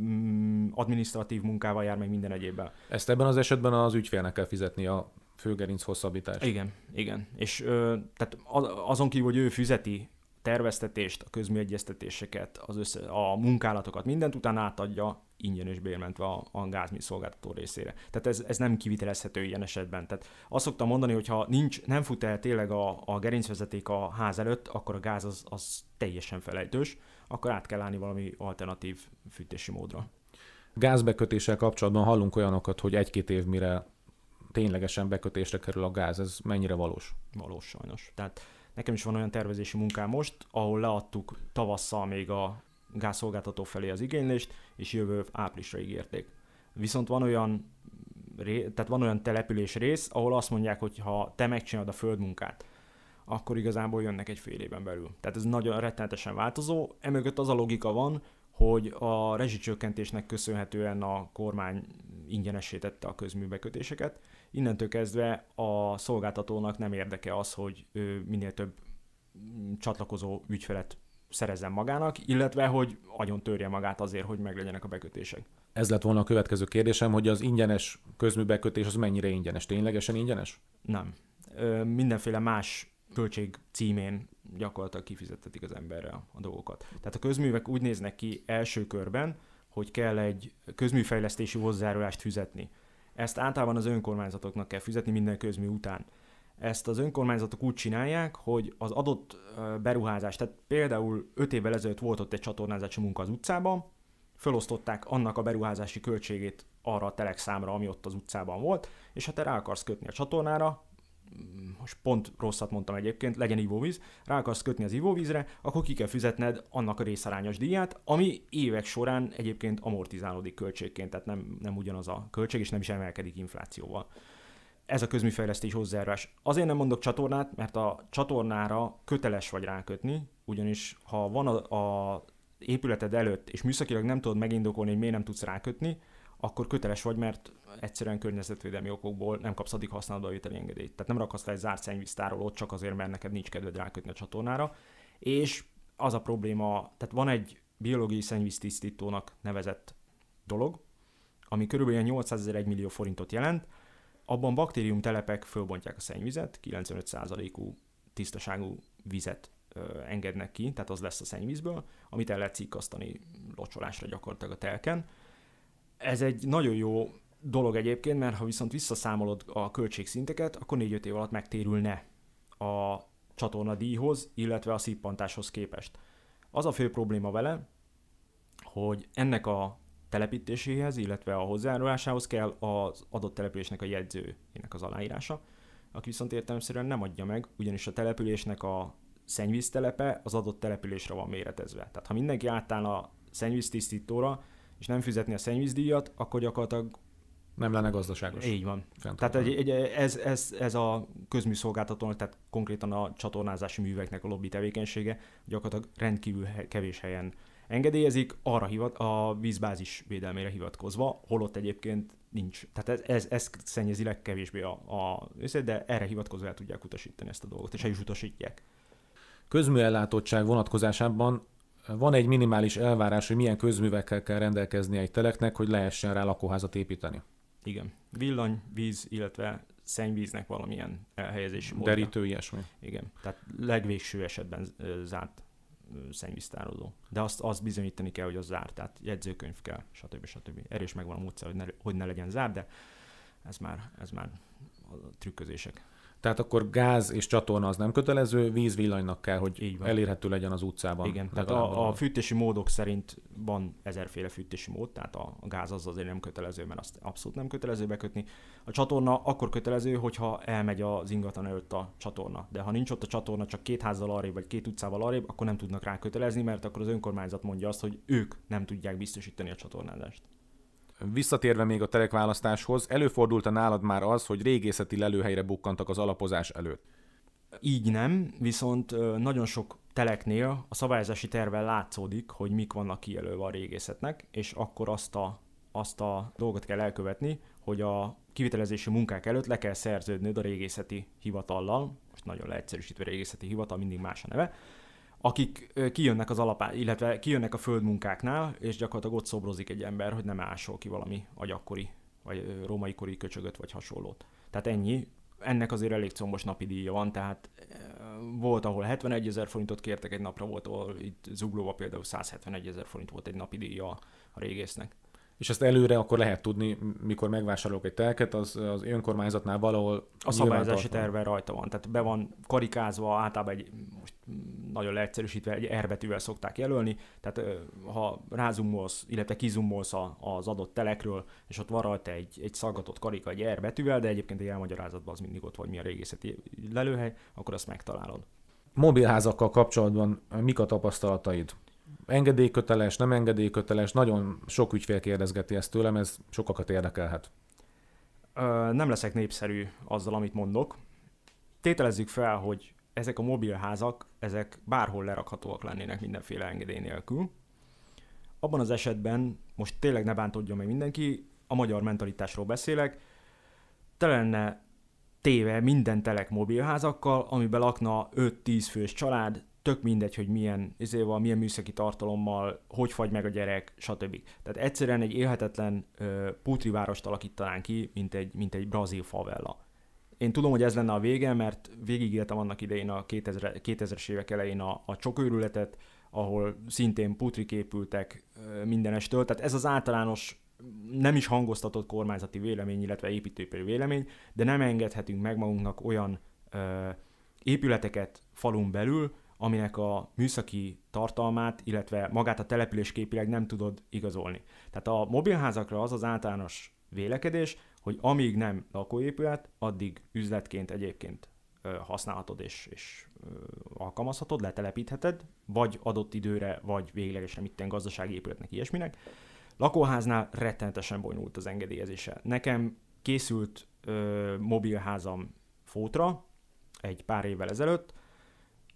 mm, administratív munkával jár, meg minden egyébben. Ezt ebben az esetben az ügyfélnek kell fizetni a főgerinc hosszabbítást. Igen, igen. És ö, tehát azon kívül, hogy ő fizeti terveztetést, a közműegyeztetéseket, az össze, a munkálatokat, mindent utána átadja ingyenes bérmentve a, a gázmű szolgáltató részére. Tehát ez, ez nem kivitelezhető ilyen esetben. Tehát azt szoktam mondani, hogy ha nincs, nem fut el tényleg a, a gerincvezeték a ház előtt, akkor a gáz az, az teljesen felejtős, akkor át kell állni valami alternatív fűtési módra. Gázbekötéssel kapcsolatban hallunk olyanokat, hogy egy-két év mire ténylegesen bekötésre kerül a gáz, ez mennyire valós? Valós sajnos. Tehát nekem is van olyan tervezési munkám most, ahol leadtuk tavasszal még a gázszolgáltató felé az igénylést, és jövő áprilisra ígérték. Viszont van olyan, tehát van olyan település rész, ahol azt mondják, hogy ha te megcsinálod a földmunkát, akkor igazából jönnek egy fél éven belül. Tehát ez nagyon rettenetesen változó. Emögött az a logika van, hogy a rezsicsökkentésnek köszönhetően a kormány ingyenesítette a közműbekötéseket. Innentől kezdve a szolgáltatónak nem érdeke az, hogy minél több csatlakozó ügyfelet szerezzen magának, illetve hogy agyon törje magát azért, hogy meglegyenek a bekötések. Ez lett volna a következő kérdésem, hogy az ingyenes közműbekötés az mennyire ingyenes? Ténylegesen ingyenes? Nem. Ö, mindenféle más költség címén gyakorlatilag kifizettetik az emberre a dolgokat. Tehát a közművek úgy néznek ki első körben, hogy kell egy közműfejlesztési hozzájárulást fizetni. Ezt általában az önkormányzatoknak kell fizetni minden közmű után ezt az önkormányzatok úgy csinálják, hogy az adott beruházás, tehát például 5 évvel ezelőtt volt ott egy csatornázási munka az utcában, felosztották annak a beruházási költségét arra a telekszámra, ami ott az utcában volt, és ha hát te rá akarsz kötni a csatornára, most pont rosszat mondtam egyébként, legyen ivóvíz, rá akarsz kötni az ivóvízre, akkor ki kell fizetned annak a részarányos díját, ami évek során egyébként amortizálódik költségként, tehát nem, nem ugyanaz a költség, és nem is emelkedik inflációval ez a közműfejlesztés hozzájárulás. Azért nem mondok csatornát, mert a csatornára köteles vagy rákötni, ugyanis ha van a, a épületed előtt, és műszakilag nem tudod megindokolni, hogy miért nem tudsz rákötni, akkor köteles vagy, mert egyszerűen környezetvédelmi okokból nem kapsz addig használatba jöteli engedélyt. Tehát nem rakasz le egy zárt szennyvíztárolót csak azért, mert neked nincs kedved rákötni a csatornára. És az a probléma, tehát van egy biológiai szennyvíztisztítónak nevezett dolog, ami körülbelül 800 ezer millió forintot jelent, abban telepek fölbontják a szennyvizet, 95%-ú tisztaságú vizet ö, engednek ki, tehát az lesz a szennyvízből, amit el lehet cikkasztani locsolásra gyakorlatilag a telken. Ez egy nagyon jó dolog egyébként, mert ha viszont visszaszámolod a költségszinteket, akkor 4-5 év alatt megtérülne a csatorna díjhoz, illetve a szippantáshoz képest. Az a fő probléma vele, hogy ennek a telepítéséhez, illetve a hozzájárulásához kell az adott településnek a jegyzőjének az aláírása, aki viszont értelemszerűen nem adja meg, ugyanis a településnek a szennyvíztelepe az adott településre van méretezve. Tehát ha mindenki átállna a szennyvíztisztítóra, és nem fizetni a szennyvízdíjat, akkor gyakorlatilag nem lenne gazdaságos. Így van. Fentartán. Tehát egy, egy, ez, ez, ez a közműszolgáltató, tehát konkrétan a csatornázási műveknek a lobby tevékenysége gyakorlatilag rendkívül kevés helyen engedélyezik arra hivat, a vízbázis védelmére hivatkozva, holott egyébként nincs. Tehát ez, ez, ez szennyezi legkevésbé a, a összet, de erre hivatkozva el tudják utasítani ezt a dolgot, és el is utasítják. Közműellátottság vonatkozásában van egy minimális elvárás, hogy milyen közművekkel kell rendelkeznie egy teleknek, hogy lehessen rá lakóházat építeni. Igen. Villany, víz, illetve szennyvíznek valamilyen elhelyezési módja. Derítő, ilyesmi. Igen. Tehát legvégső esetben zárt szennyvíztározó. De azt, azt bizonyítani kell, hogy az zárt, tehát jegyzőkönyv kell, stb. stb. Erre erős megvan a módszer, hogy ne, hogy ne legyen zárt, de ez már, ez már a trükközések. Tehát akkor gáz és csatorna az nem kötelező, villanynak kell, hogy Így van. elérhető legyen az utcában. Igen, tehát a, a fűtési módok szerint van ezerféle fűtési mód, tehát a, a gáz az azért nem kötelező, mert azt abszolút nem kötelező bekötni. A csatorna akkor kötelező, hogyha elmegy az ingatlan előtt a csatorna. De ha nincs ott a csatorna, csak két házzal arrébb, vagy két utcával arrébb, akkor nem tudnak rá kötelezni, mert akkor az önkormányzat mondja azt, hogy ők nem tudják biztosítani a csatornázást. Visszatérve még a terekválasztáshoz, előfordult a nálad már az, hogy régészeti lelőhelyre bukkantak az alapozás előtt. Így nem, viszont nagyon sok teleknél a szabályozási tervvel látszódik, hogy mik vannak kijelölve a régészetnek, és akkor azt a, azt a dolgot kell elkövetni, hogy a kivitelezési munkák előtt le kell szerződnöd a régészeti hivatallal, most nagyon leegyszerűsítve régészeti hivatal, mindig más a neve, akik kijönnek az alapá, illetve kijönnek a földmunkáknál, és gyakorlatilag ott szobrozik egy ember, hogy nem ásol ki valami agyakkori, vagy római kori köcsögöt, vagy hasonlót. Tehát ennyi. Ennek azért elég combos napi díja van, tehát volt, ahol 71 ezer forintot kértek egy napra, volt, ahol itt Zuglóba például 171 ezer forint volt egy napi díja a régésznek. És ezt előre akkor lehet tudni, mikor megvásárolok egy telket, az, az önkormányzatnál valahol... A szabályozási terve rajta van, tehát be van karikázva, általában egy, most nagyon leegyszerűsítve egy R betűvel szokták jelölni, tehát ha rázumolsz, illetve kizumolsz az adott telekről, és ott van rajta egy, egy szaggatott karika egy R betűvel, de egyébként egy elmagyarázatban az mindig ott vagy, mi a régészeti lelőhely, akkor azt megtalálod. Mobilházakkal kapcsolatban mik a tapasztalataid? Engedélyköteles, nem engedélyköteles, nagyon sok ügyfél kérdezgeti ezt tőlem, ez sokakat érdekelhet. Ö, nem leszek népszerű azzal, amit mondok. Tételezzük fel, hogy ezek a mobilházak, ezek bárhol lerakhatóak lennének mindenféle engedély nélkül. Abban az esetben, most tényleg ne bántodjon meg mindenki, a magyar mentalitásról beszélek, te lenne téve minden telek mobilházakkal, amiben lakna 5-10 fős család, tök mindegy, hogy milyen izéval, milyen műszaki tartalommal, hogy fagy meg a gyerek, stb. Tehát egyszerűen egy élhetetlen ö, putrivárost alakítanánk ki, mint egy, mint egy brazil favela. Én tudom, hogy ez lenne a vége, mert végigéltem annak idején a 2000, 2000-es évek elején a, a csokőrületet, ahol szintén putrik épültek mindenestől, tehát ez az általános nem is hangoztatott kormányzati vélemény, illetve építőipari vélemény, de nem engedhetünk meg magunknak olyan ö, épületeket falun belül, aminek a műszaki tartalmát, illetve magát a településképileg nem tudod igazolni. Tehát a mobilházakra az az általános vélekedés, hogy amíg nem lakóépület, addig üzletként egyébként használhatod és, és alkalmazhatod, letelepítheted, vagy adott időre, vagy véglegesen mitten gazdasági épületnek, ilyesminek. Lakóháznál rettenetesen bonyolult az engedélyezése. Nekem készült ö, mobilházam fótra egy pár évvel ezelőtt,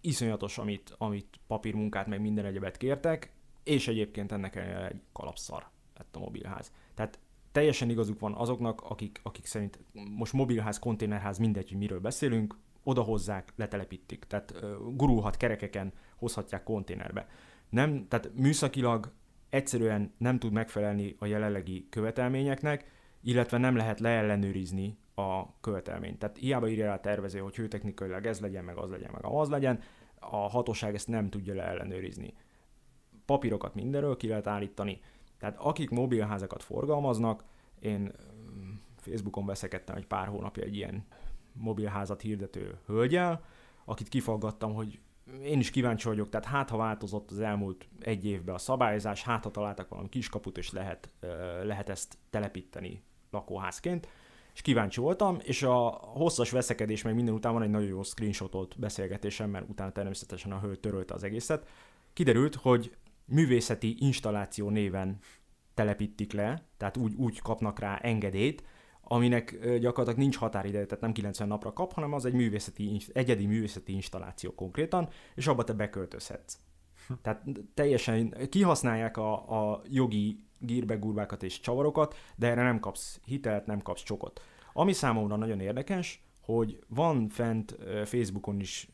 iszonyatos, amit, amit papírmunkát, meg minden egyebet kértek, és egyébként ennek egy kalapszar lett a mobilház. Tehát teljesen igazuk van azoknak, akik, akik szerint most mobilház, konténerház, mindegy, hogy miről beszélünk, odahozzák, letelepítik. Tehát gurulhat kerekeken, hozhatják konténerbe. Nem, tehát műszakilag egyszerűen nem tud megfelelni a jelenlegi követelményeknek, illetve nem lehet leellenőrizni a követelményt. Tehát hiába írja el a tervező, hogy hőtechnikailag ez legyen, meg az legyen, meg az legyen, a hatóság ezt nem tudja leellenőrizni. Papírokat mindenről ki lehet állítani, tehát akik mobilházakat forgalmaznak, én mm, Facebookon veszekedtem egy pár hónapja egy ilyen mobilházat hirdető hölgyel, akit kifaggattam, hogy én is kíváncsi vagyok, tehát hát ha változott az elmúlt egy évben a szabályozás, hát ha találtak valami kiskaput, és lehet, lehet ezt telepíteni lakóházként, és kíváncsi voltam, és a hosszas veszekedés meg minden után van egy nagyon jó screenshotolt beszélgetésem, mert utána természetesen a hölgy törölte az egészet, kiderült, hogy művészeti installáció néven telepítik le, tehát úgy, úgy kapnak rá engedélyt, aminek gyakorlatilag nincs határideje, tehát nem 90 napra kap, hanem az egy művészeti, egyedi művészeti installáció konkrétan, és abba te beköltözhetsz. Hm. Tehát teljesen kihasználják a, a jogi gírbegurvákat és csavarokat, de erre nem kapsz hitelt, nem kapsz csokot. Ami számomra nagyon érdekes, hogy van fent Facebookon is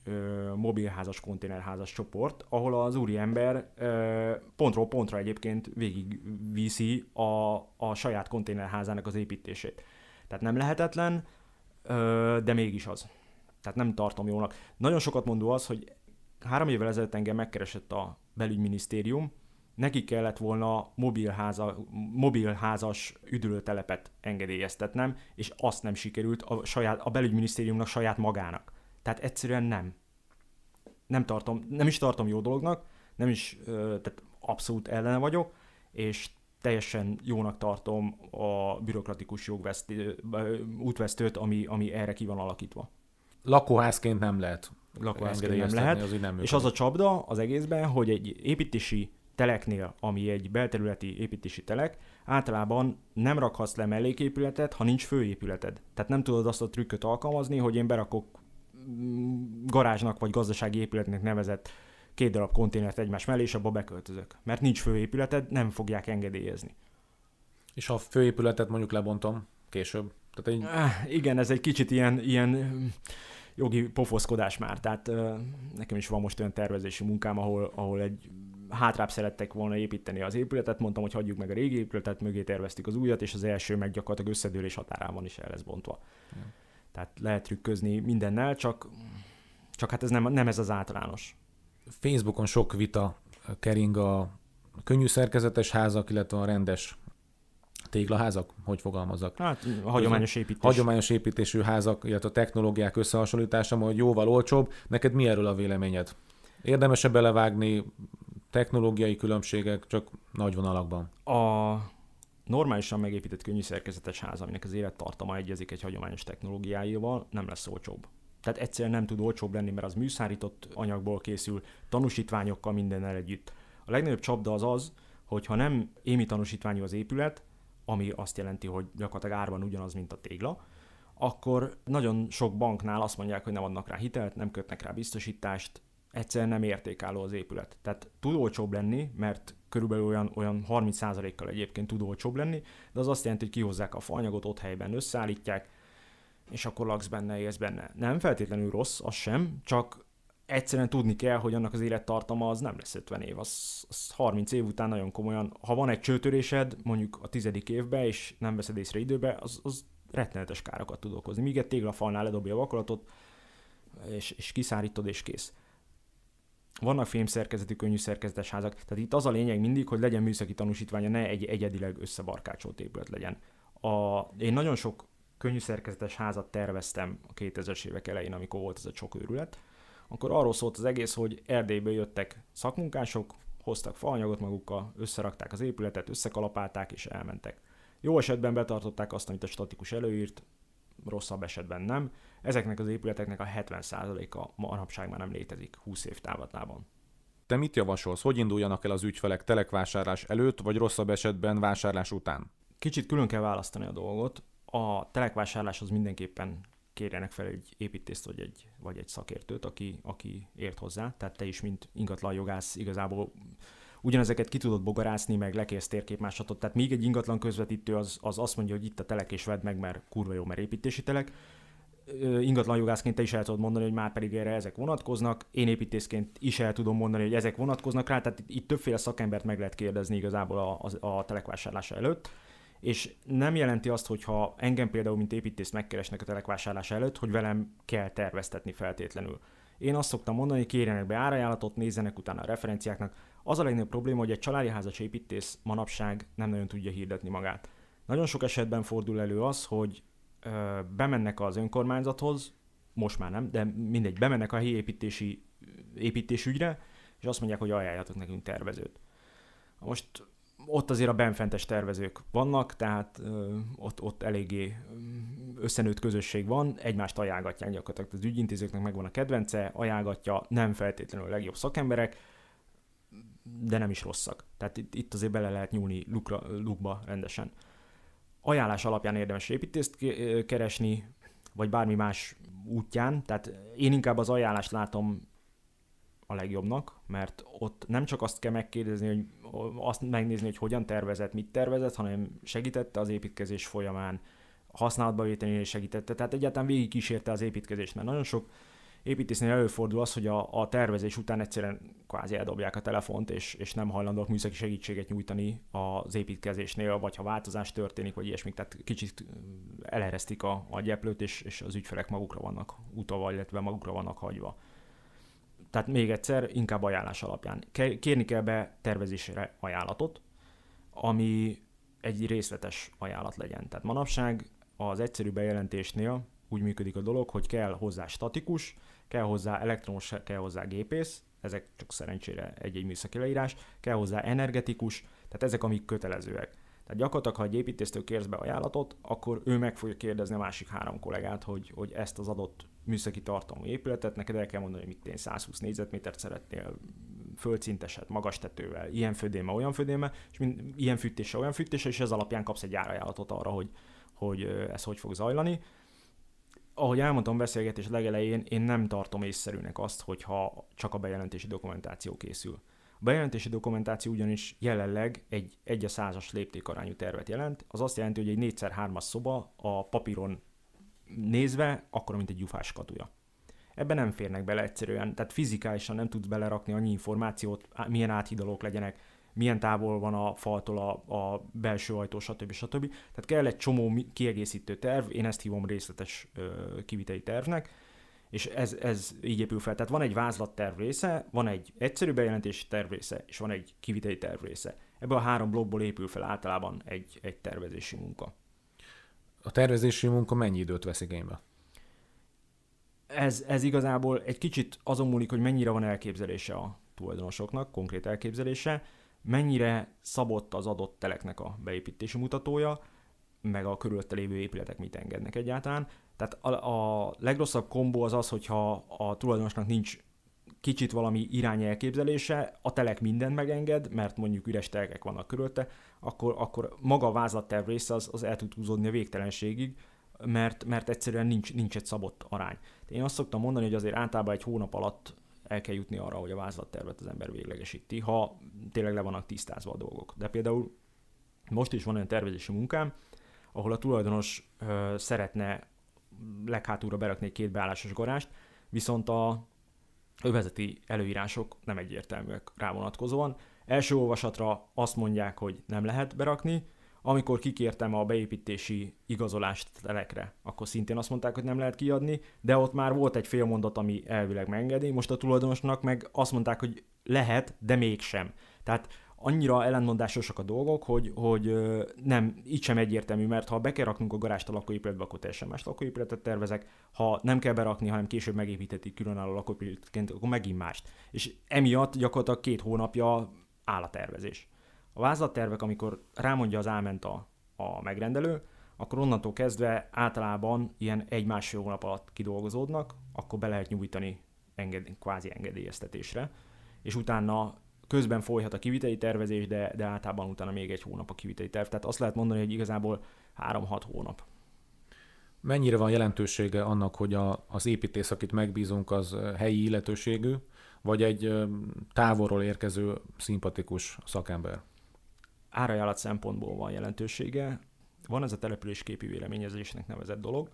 mobilházas, konténerházas csoport, ahol az úriember pontról pontra egyébként végigviszi a, a saját konténerházának az építését. Tehát nem lehetetlen, de mégis az. Tehát nem tartom jónak. Nagyon sokat mondó az, hogy három évvel ezelőtt engem megkeresett a belügyminisztérium, neki kellett volna mobilháza, mobilházas üdülőtelepet engedélyeztetnem, és azt nem sikerült a, saját, a belügyminisztériumnak saját magának. Tehát egyszerűen nem. Nem, tartom, nem is tartom jó dolognak, nem is, tehát abszolút ellene vagyok, és teljesen jónak tartom a bürokratikus jogvesztő, útvesztőt, ami, ami erre ki van alakítva. Lakóházként nem lehet. Lakóházként nem lehet. Az, nem és az a csapda az egészben, hogy egy építési teleknél, ami egy belterületi építési telek, általában nem rakhatsz le melléképületet, ha nincs főépületed. Tehát nem tudod azt a trükköt alkalmazni, hogy én berakok mm, garázsnak vagy gazdasági épületnek nevezett két darab konténert egymás mellé, és abba beköltözök. Mert nincs főépületed, nem fogják engedélyezni. És ha a főépületet mondjuk lebontom később? Tehát én... Egy... Ah, igen, ez egy kicsit ilyen, ilyen mm, jogi pofoszkodás már. Tehát nekem is van most olyan tervezési munkám, ahol, ahol egy hátrább szerettek volna építeni az épületet, mondtam, hogy hagyjuk meg a régi épületet, mögé terveztük az újat, és az első meg gyakorlatilag összedőlés határában is el lesz bontva. Mm. Tehát lehet trükközni mindennel, csak, csak hát ez nem, nem ez az általános. Facebookon sok vita kering a könnyű szerkezetes házak, illetve a rendes téglaházak, hogy fogalmazak. Hát a hagyományos építés. Hagyományos építésű házak, illetve a technológiák összehasonlítása, hogy jóval olcsóbb. Neked mi erről a véleményed? Érdemese belevágni, Technológiai különbségek csak nagy vonalakban. A normálisan megépített könnyű szerkezetes ház, aminek az élettartama egyezik egy hagyományos technológiáival, nem lesz olcsóbb. Tehát egyszerűen nem tud olcsóbb lenni, mert az műszárított anyagból készül, tanúsítványokkal mindennel együtt. A legnagyobb csapda az az, hogy ha nem émi tanúsítványú az épület, ami azt jelenti, hogy gyakorlatilag árban ugyanaz, mint a tégla, akkor nagyon sok banknál azt mondják, hogy nem adnak rá hitelt, nem kötnek rá biztosítást, egyszerűen nem értékálló az épület. Tehát tud olcsóbb lenni, mert körülbelül olyan, olyan 30%-kal egyébként tud olcsóbb lenni, de az azt jelenti, hogy kihozzák a faanyagot, ott helyben összeállítják, és akkor laksz benne, élsz benne. Nem feltétlenül rossz, az sem, csak egyszerűen tudni kell, hogy annak az élettartama az nem lesz 50 év, az, az 30 év után nagyon komolyan, ha van egy csőtörésed, mondjuk a tizedik évbe, és nem veszed észre időbe, az, az rettenetes károkat tud okozni. Míg egy téglafalnál ledobja a vakolatot, és, és kiszárítod, és kész vannak fémszerkezetű, könnyű szerkezetes házak, tehát itt az a lényeg mindig, hogy legyen műszaki tanúsítványa, ne egy egyedileg összebarkácsolt épület legyen. A, én nagyon sok könnyű szerkezetes házat terveztem a 2000-es évek elején, amikor volt ez a sok őrület, akkor arról szólt az egész, hogy Erdélyből jöttek szakmunkások, hoztak faanyagot magukkal, összerakták az épületet, összekalapálták és elmentek. Jó esetben betartották azt, amit a statikus előírt, rosszabb esetben nem. Ezeknek az épületeknek a 70%-a manapság már nem létezik 20 év távlatában. Te mit javasolsz, hogy induljanak el az ügyfelek telekvásárlás előtt, vagy rosszabb esetben vásárlás után? Kicsit külön kell választani a dolgot. A telekvásárláshoz mindenképpen kérjenek fel egy építést vagy egy, vagy egy szakértőt, aki, aki ért hozzá. Tehát te is, mint jogász igazából ugyanezeket ki tudod bogarászni, meg lekérsz térképmásolatot. Tehát még egy ingatlan közvetítő az, az azt mondja, hogy itt a telek és vedd meg, mert kurva jó, mert építési telek. Ingatlan jogászként te is el tudod mondani, hogy már pedig erre ezek vonatkoznak. Én építészként is el tudom mondani, hogy ezek vonatkoznak rá. Tehát itt többféle szakembert meg lehet kérdezni igazából a, a, a telekvásárlása előtt és nem jelenti azt, hogy ha engem például, mint építész megkeresnek a telekvásárlás előtt, hogy velem kell terveztetni feltétlenül. Én azt szoktam mondani, kérjenek be árajánlatot, nézzenek utána a referenciáknak, az a legnagyobb probléma, hogy egy családi házas építész manapság nem nagyon tudja hirdetni magát. Nagyon sok esetben fordul elő az, hogy ö, bemennek az önkormányzathoz, most már nem, de mindegy, bemennek a helyi építési, építésügyre, és azt mondják, hogy ajánljatok nekünk tervezőt. Most ott azért a benfentes tervezők vannak, tehát ö, ott, ott eléggé összenőtt közösség van, egymást ajánlgatják gyakorlatilag. Az ügyintézőknek megvan a kedvence, ajánlgatja nem feltétlenül a legjobb szakemberek, de nem is rosszak. Tehát itt, itt azért bele lehet nyúlni lukra, lukba rendesen. Ajánlás alapján érdemes építést keresni, vagy bármi más útján. Tehát én inkább az ajánlást látom a legjobbnak, mert ott nem csak azt kell megkérdezni, hogy azt megnézni, hogy hogyan tervezett, mit tervezett, hanem segítette az építkezés folyamán, használatba és segítette, tehát egyáltalán végig kísérte az építkezést, mert nagyon sok építésznél előfordul az, hogy a, a tervezés után egyszerűen kvázi eldobják a telefont, és, és nem hajlandóak műszaki segítséget nyújtani az építkezésnél, vagy ha változás történik, vagy ilyesmi, tehát kicsit eleresztik a, a gyeplőt, és, és az ügyfelek magukra vannak utalva, illetve magukra vannak hagyva. Tehát még egyszer, inkább ajánlás alapján. Kérni kell be tervezésre ajánlatot, ami egy részletes ajánlat legyen. Tehát manapság az egyszerű bejelentésnél úgy működik a dolog, hogy kell hozzá statikus, kell hozzá elektromos, kell hozzá gépész, ezek csak szerencsére egy-egy műszaki leírás, kell hozzá energetikus, tehát ezek amik kötelezőek. Tehát gyakorlatilag, ha egy építésztől kérsz be ajánlatot, akkor ő meg fogja kérdezni a másik három kollégát, hogy, hogy ezt az adott műszaki tartalmú épületet, neked el kell mondani, hogy mit én 120 négyzetmétert szeretnél, földszinteset, magas tetővel, ilyen födéme, olyan födéme, és mind, ilyen fűtése, olyan fűtése, és ez alapján kapsz egy árajánlatot arra, hogy, hogy ez hogy fog zajlani ahogy elmondtam beszélgetés legelején, én nem tartom észszerűnek azt, hogyha csak a bejelentési dokumentáció készül. A bejelentési dokumentáció ugyanis jelenleg egy 1 százas léptékarányú tervet jelent, az azt jelenti, hogy egy 4x3-as szoba a papíron nézve akkor, mint egy gyufás katuja. Ebben nem férnek bele egyszerűen, tehát fizikálisan nem tudsz belerakni annyi információt, milyen áthidalók legyenek, milyen távol van a faltól a, a belső ajtó, stb. stb. Tehát kell egy csomó kiegészítő terv, én ezt hívom részletes ö, kiviteli tervnek, és ez, ez így épül fel. Tehát van egy vázlatterv része, van egy egyszerű bejelentési terv része, és van egy kiviteli terv része. Ebből a három blokkból épül fel általában egy, egy tervezési munka. A tervezési munka mennyi időt vesz igénybe? Ez, ez igazából egy kicsit azon múlik, hogy mennyire van elképzelése a tulajdonosoknak, konkrét elképzelése mennyire szabott az adott teleknek a beépítési mutatója, meg a körülötte lévő épületek mit engednek egyáltalán. Tehát a, a legrosszabb kombó az az, hogyha a tulajdonosnak nincs kicsit valami irány elképzelése, a telek mindent megenged, mert mondjuk üres telekek vannak körülte, akkor, akkor maga a vázlatterv része az, az el tud húzódni a végtelenségig, mert, mert egyszerűen nincs, nincs egy szabott arány. Én azt szoktam mondani, hogy azért általában egy hónap alatt el kell jutni arra, hogy a vázlattervet az ember véglegesíti, ha tényleg le vannak tisztázva a dolgok. De például most is van olyan tervezési munkám, ahol a tulajdonos ö, szeretne leghátulra berakni egy két beállásos garást, viszont a övezeti előírások nem egyértelműek rá vonatkozóan. Első olvasatra azt mondják, hogy nem lehet berakni, amikor kikértem a beépítési igazolást telekre, akkor szintén azt mondták, hogy nem lehet kiadni, de ott már volt egy fél mondat, ami elvileg megengedi, most a tulajdonosnak meg azt mondták, hogy lehet, de mégsem. Tehát annyira ellentmondásosak a dolgok, hogy, hogy nem, így sem egyértelmű, mert ha be kell raknunk a garást a lakóépületbe, akkor teljesen más lakóépületet tervezek, ha nem kell berakni, hanem később megépítetik különálló lakóépületként, akkor megint mást. És emiatt gyakorlatilag két hónapja áll a tervezés. A vázlattervek, amikor rámondja az áment a, a megrendelő, akkor onnantól kezdve általában ilyen egy-másfél hónap alatt kidolgozódnak, akkor be lehet nyújtani enged, kvázi engedélyeztetésre, és utána közben folyhat a kiviteli tervezés, de, de általában utána még egy hónap a kiviteli terv. Tehát azt lehet mondani, hogy igazából 3-6 hónap. Mennyire van jelentősége annak, hogy a, az építész, akit megbízunk, az helyi illetőségű, vagy egy távolról érkező szimpatikus szakember? árajálat szempontból van jelentősége. Van ez a településképi véleményezésnek nevezett dolog.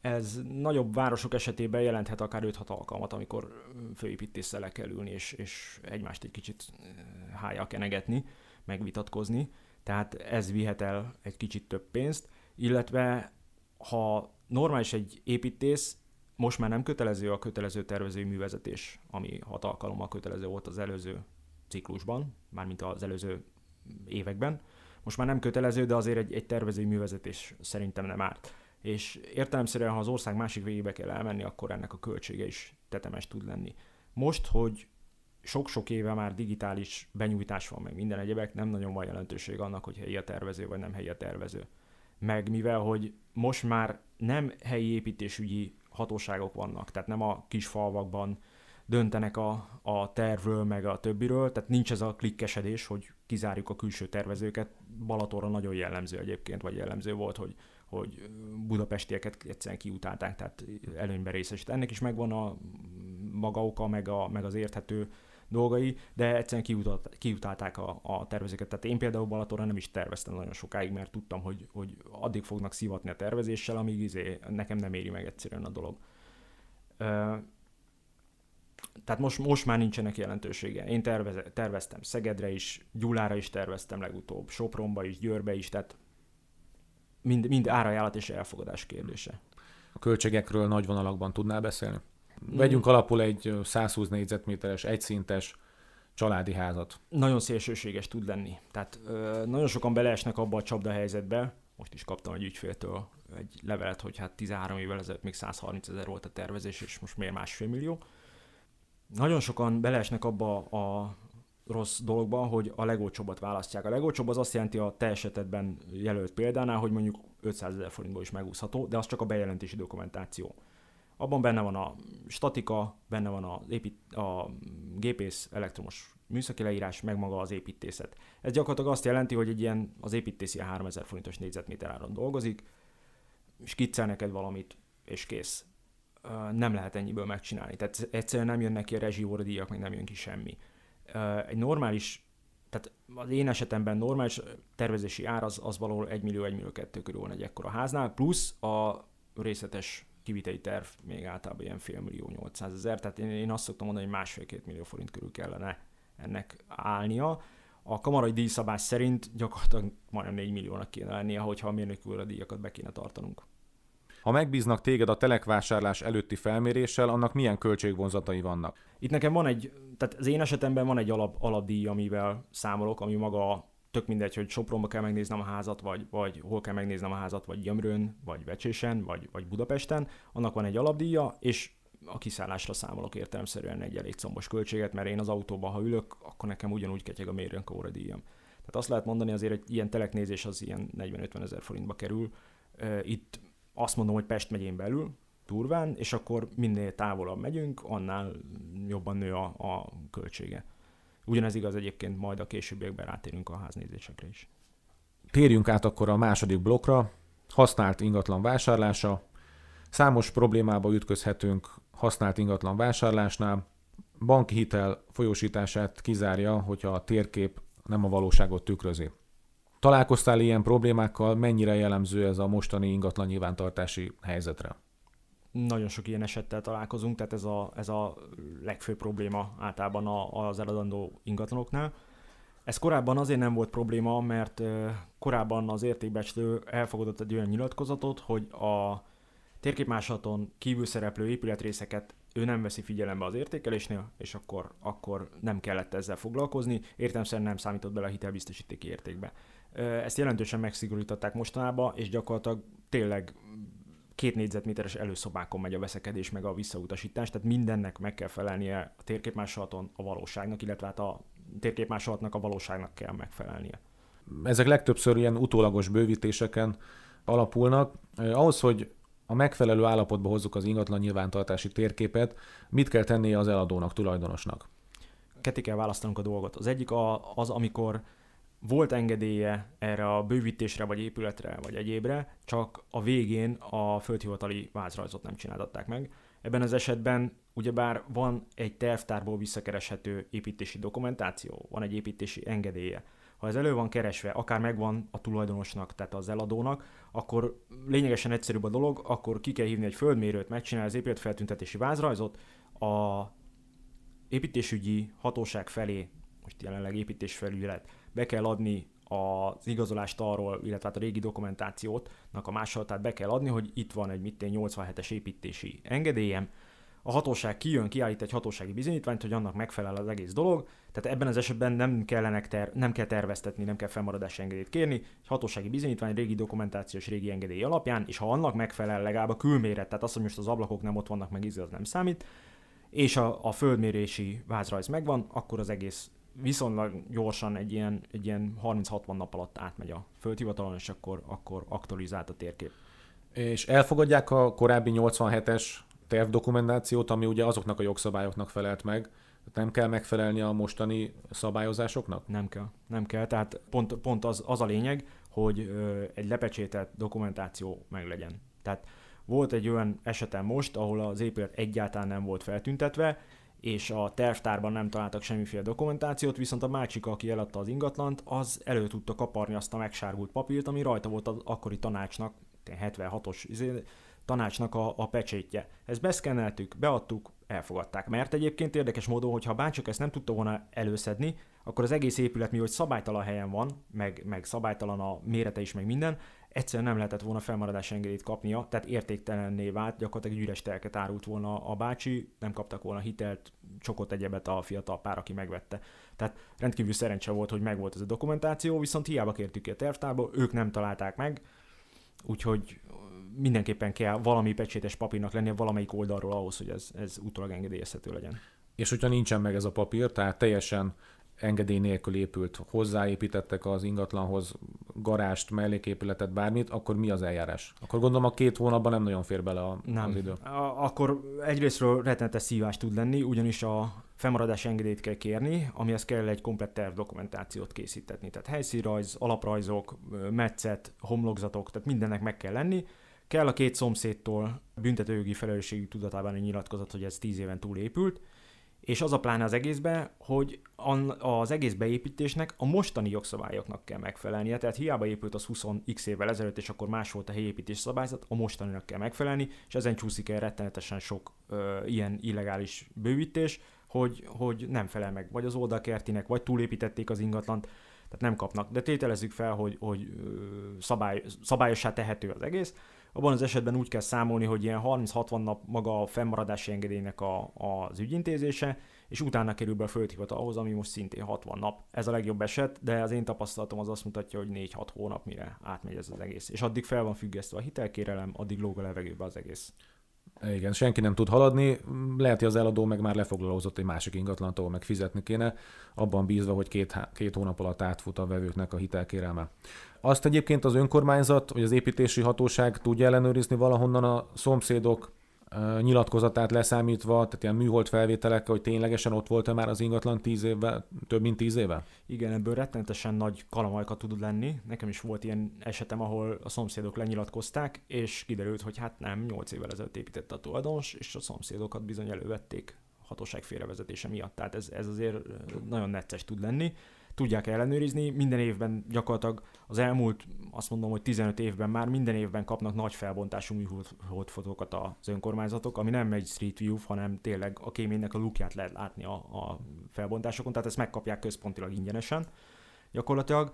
Ez nagyobb városok esetében jelenthet akár 5-6 alkalmat, amikor főépítéssel le kell ülni, és, és egymást egy kicsit eh, hája kenegetni, megvitatkozni. Tehát ez vihet el egy kicsit több pénzt, illetve ha normális egy építész, most már nem kötelező a kötelező tervezői művezetés, ami hat alkalommal kötelező volt az előző ciklusban, mármint az előző években. Most már nem kötelező, de azért egy, egy tervezői művezetés szerintem nem árt. És értelemszerűen, ha az ország másik végébe kell elmenni, akkor ennek a költsége is tetemes tud lenni. Most, hogy sok-sok éve már digitális benyújtás van, meg minden egyebek, nem nagyon van jelentőség annak, hogy helyi a tervező, vagy nem helyi a tervező. Meg mivel, hogy most már nem helyi építésügyi hatóságok vannak, tehát nem a kis falvakban döntenek a, a tervről, meg a többiről, tehát nincs ez a klikkesedés, hogy kizárjuk a külső tervezőket. Balatonra nagyon jellemző egyébként, vagy jellemző volt, hogy, hogy budapestieket egyszerűen kiutálták, tehát előnyben részesít. Ennek is megvan a maga oka, meg, a, meg az érthető dolgai, de egyszerűen kiutalt, kiutálták a, a tervezőket. Tehát én például Balatonra nem is terveztem nagyon sokáig, mert tudtam, hogy, hogy addig fognak szivatni a tervezéssel, amíg izé, nekem nem éri meg egyszerűen a dolog tehát most, most már nincsenek jelentősége. Én tervez, terveztem Szegedre is, Gyulára is terveztem legutóbb, Sopronba is, Győrbe is, tehát mind, mind árajánlat és elfogadás kérdése. A költségekről nagy vonalakban tudnál beszélni? Mm. Vegyünk alapul egy 120 négyzetméteres, egyszintes családi házat. Nagyon szélsőséges tud lenni. Tehát ö, nagyon sokan beleesnek abba a csapda helyzetbe, most is kaptam egy ügyféltől egy levelet, hogy hát 13 évvel ezelőtt még 130 ezer volt a tervezés, és most miért másfél millió nagyon sokan beleesnek abba a rossz dologba, hogy a legolcsóbbat választják. A legolcsóbb az azt jelenti a te esetedben jelölt példánál, hogy mondjuk 500 ezer forintból is megúszható, de az csak a bejelentési dokumentáció. Abban benne van a statika, benne van a, épít, a gépész elektromos műszaki leírás, meg maga az építészet. Ez gyakorlatilag azt jelenti, hogy egy ilyen, az építész ilyen 3000 forintos négyzetméter áron dolgozik, kicsel neked valamit, és kész nem lehet ennyiből megcsinálni. Tehát egyszerűen nem jönnek ki a rezsióradíjak, meg nem jön ki semmi. Egy normális, tehát az én esetemben normális tervezési ár az, az valahol 1 millió, 1 millió 2 körül van egy ekkora háznál, plusz a részletes kiviteli terv még általában ilyen fél millió 800 ezer, tehát én, én azt szoktam mondani, hogy másfél-két millió forint körül kellene ennek állnia. A kamarai díjszabás szerint gyakorlatilag majdnem 4 milliónak kéne lennie, hogyha a mérnöki díjakat be kéne tartanunk. Ha megbíznak téged a telekvásárlás előtti felméréssel, annak milyen költségvonzatai vannak? Itt nekem van egy, tehát az én esetemben van egy alap, alapdíj, amivel számolok, ami maga tök mindegy, hogy Sopronba kell megnéznem a házat, vagy, vagy hol kell megnéznem a házat, vagy Gyömrőn, vagy Vecsésen, vagy, vagy Budapesten, annak van egy alapdíja, és a kiszállásra számolok értelemszerűen egy elég combos költséget, mert én az autóban, ha ülök, akkor nekem ugyanúgy ketyeg a mérőnk óra díjam. Tehát azt lehet mondani, azért egy ilyen teleknézés az ilyen 40-50 ezer forintba kerül. Itt azt mondom, hogy Pest megyén belül, turván, és akkor minél távolabb megyünk, annál jobban nő a, a költsége. Ugyanez igaz egyébként, majd a későbbiekben rátérünk a háznézésekre is. Térjünk át akkor a második blokkra, használt ingatlan vásárlása. Számos problémába ütközhetünk használt ingatlan vásárlásnál. Banki hitel folyósítását kizárja, hogyha a térkép nem a valóságot tükrözi. Találkoztál ilyen problémákkal, mennyire jellemző ez a mostani ingatlan nyilvántartási helyzetre? Nagyon sok ilyen esettel találkozunk, tehát ez a, ez a legfőbb probléma általában az eladandó ingatlanoknál. Ez korábban azért nem volt probléma, mert korábban az értékbecslő elfogadott egy olyan nyilatkozatot, hogy a térképmásolaton kívül szereplő épületrészeket ő nem veszi figyelembe az értékelésnél, és akkor, akkor nem kellett ezzel foglalkozni, értelmszerűen nem számított bele a hitelbiztosítéki értékbe. Ezt jelentősen megszigorították mostanában, és gyakorlatilag tényleg két négyzetméteres előszobákon megy a veszekedés, meg a visszautasítás, tehát mindennek meg kell felelnie a térképmásolaton a valóságnak, illetve hát a térképmásolatnak a valóságnak kell megfelelnie. Ezek legtöbbször ilyen utólagos bővítéseken alapulnak. Ahhoz, hogy a megfelelő állapotba hozzuk az ingatlan nyilvántartási térképet, mit kell tennie az eladónak, tulajdonosnak? Ketté kell választanunk a dolgot. Az egyik az, amikor volt engedélye erre a bővítésre, vagy épületre, vagy egyébre, csak a végén a földhivatali vázrajzot nem csináltatták meg. Ebben az esetben ugyebár van egy tervtárból visszakereshető építési dokumentáció, van egy építési engedélye. Ha ez elő van keresve, akár megvan a tulajdonosnak, tehát az eladónak, akkor lényegesen egyszerűbb a dolog, akkor ki kell hívni egy földmérőt, megcsinálni az épületfeltüntetési vázrajzot, a építésügyi hatóság felé, most jelenleg építésfelügyelet, be kell adni az igazolást arról, illetve hát a régi dokumentációt, a másolatát be kell adni, hogy itt van egy mit 87-es építési engedélyem, a hatóság kijön, kiállít egy hatósági bizonyítványt, hogy annak megfelel az egész dolog, tehát ebben az esetben nem, kellenek ter- nem kell terveztetni, nem kell felmaradási engedélyt kérni, egy hatósági bizonyítvány régi dokumentáció és régi engedély alapján, és ha annak megfelel legalább a külméret, tehát az, hogy most az ablakok nem ott vannak, meg az nem számít, és a, a földmérési vázrajz megvan, akkor az egész viszonylag gyorsan egy ilyen, egy ilyen 30-60 nap alatt átmegy a földhivatalon, és akkor, akkor aktualizált a térkép. És elfogadják a korábbi 87-es tervdokumentációt, ami ugye azoknak a jogszabályoknak felelt meg, nem kell megfelelni a mostani szabályozásoknak? Nem kell, nem kell. Tehát pont, pont az, az a lényeg, hogy ö, egy lepecsételt dokumentáció meg legyen. Tehát volt egy olyan esetem most, ahol az épület egyáltalán nem volt feltüntetve, és a tervtárban nem találtak semmiféle dokumentációt, viszont a másik, aki eladta az ingatlant, az elő tudta kaparni azt a megsárgult papírt, ami rajta volt az akkori tanácsnak, 76-os izé, tanácsnak a, a pecsétje. Ezt beszkenneltük, beadtuk, elfogadták. Mert egyébként érdekes módon, hogyha a bácsok ezt nem tudta volna előszedni, akkor az egész épület, mi hogy szabálytalan helyen van, meg, meg szabálytalan a mérete is, meg minden, egyszerűen nem lehetett volna felmaradás engedélyt kapnia, tehát értéktelenné vált, gyakorlatilag egy üres telket árult volna a bácsi, nem kaptak volna hitelt, csokott egyebet a fiatal pár, aki megvette. Tehát rendkívül szerencse volt, hogy megvolt ez a dokumentáció, viszont hiába kértük ki a tervtárba, ők nem találták meg, úgyhogy mindenképpen kell valami pecsétes papírnak lennie valamelyik oldalról ahhoz, hogy ez, ez utólag engedélyezhető legyen. És hogyha nincsen meg ez a papír, tehát teljesen engedély nélkül épült, hozzáépítettek az ingatlanhoz garást, melléképületet, bármit, akkor mi az eljárás? Akkor gondolom a két hónapban nem nagyon fér bele a, nem. az idő. A, akkor egyrésztről rettenetes szívás tud lenni, ugyanis a fennmaradás engedélyt kell kérni, amihez kell egy komplet terv dokumentációt készítetni. Tehát helyszínrajz, alaprajzok, metszet, homlokzatok, tehát mindennek meg kell lenni. Kell a két szomszédtól büntetőjogi felelősségű tudatában egy nyilatkozat, hogy ez tíz éven túl épült és az a pláne az egészben, hogy az egész beépítésnek a mostani jogszabályoknak kell megfelelnie, tehát hiába épült az 20x évvel ezelőtt, és akkor más volt a helyi építés szabályzat, a mostaninak kell megfelelni, és ezen csúszik el rettenetesen sok ö, ilyen illegális bővítés, hogy, hogy nem felel meg vagy az oldalkertinek, vagy túlépítették az ingatlant, tehát nem kapnak. De tételezzük fel, hogy, hogy szabály, szabályosá tehető az egész, abban az esetben úgy kell számolni, hogy ilyen 30-60 nap maga a fennmaradási engedélynek a, az ügyintézése, és utána kerül be a földhivatalhoz, ami most szintén 60 nap. Ez a legjobb eset, de az én tapasztalatom az azt mutatja, hogy 4-6 hónap mire átmegy ez az egész. És addig fel van függesztve a hitelkérelem, addig lóg a levegőbe az egész. Igen, senki nem tud haladni, lehet, hogy az eladó meg már lefoglalózott egy másik ingatlant, ahol meg fizetni kéne, abban bízva, hogy két, két hónap alatt átfut a vevőknek a hitelkérelme. Azt egyébként az önkormányzat, vagy az építési hatóság tudja ellenőrizni valahonnan a szomszédok nyilatkozatát leszámítva, tehát ilyen műhold felvételekkel, hogy ténylegesen ott volt-e már az ingatlan tíz évvel, több mint tíz éve? Igen, ebből rettenetesen nagy kalamajka tud lenni. Nekem is volt ilyen esetem, ahol a szomszédok lenyilatkozták, és kiderült, hogy hát nem, nyolc évvel ezelőtt épített a tulajdonos, és a szomszédokat bizony elővették hatóság félrevezetése miatt. Tehát ez, ez azért nagyon necces tud lenni tudják ellenőrizni. Minden évben gyakorlatilag az elmúlt, azt mondom, hogy 15 évben már minden évben kapnak nagy felbontású műholdfotókat az önkormányzatok, ami nem egy street view, hanem tényleg a kéménynek a lukját lehet látni a, a felbontásokon, tehát ezt megkapják központilag ingyenesen gyakorlatilag.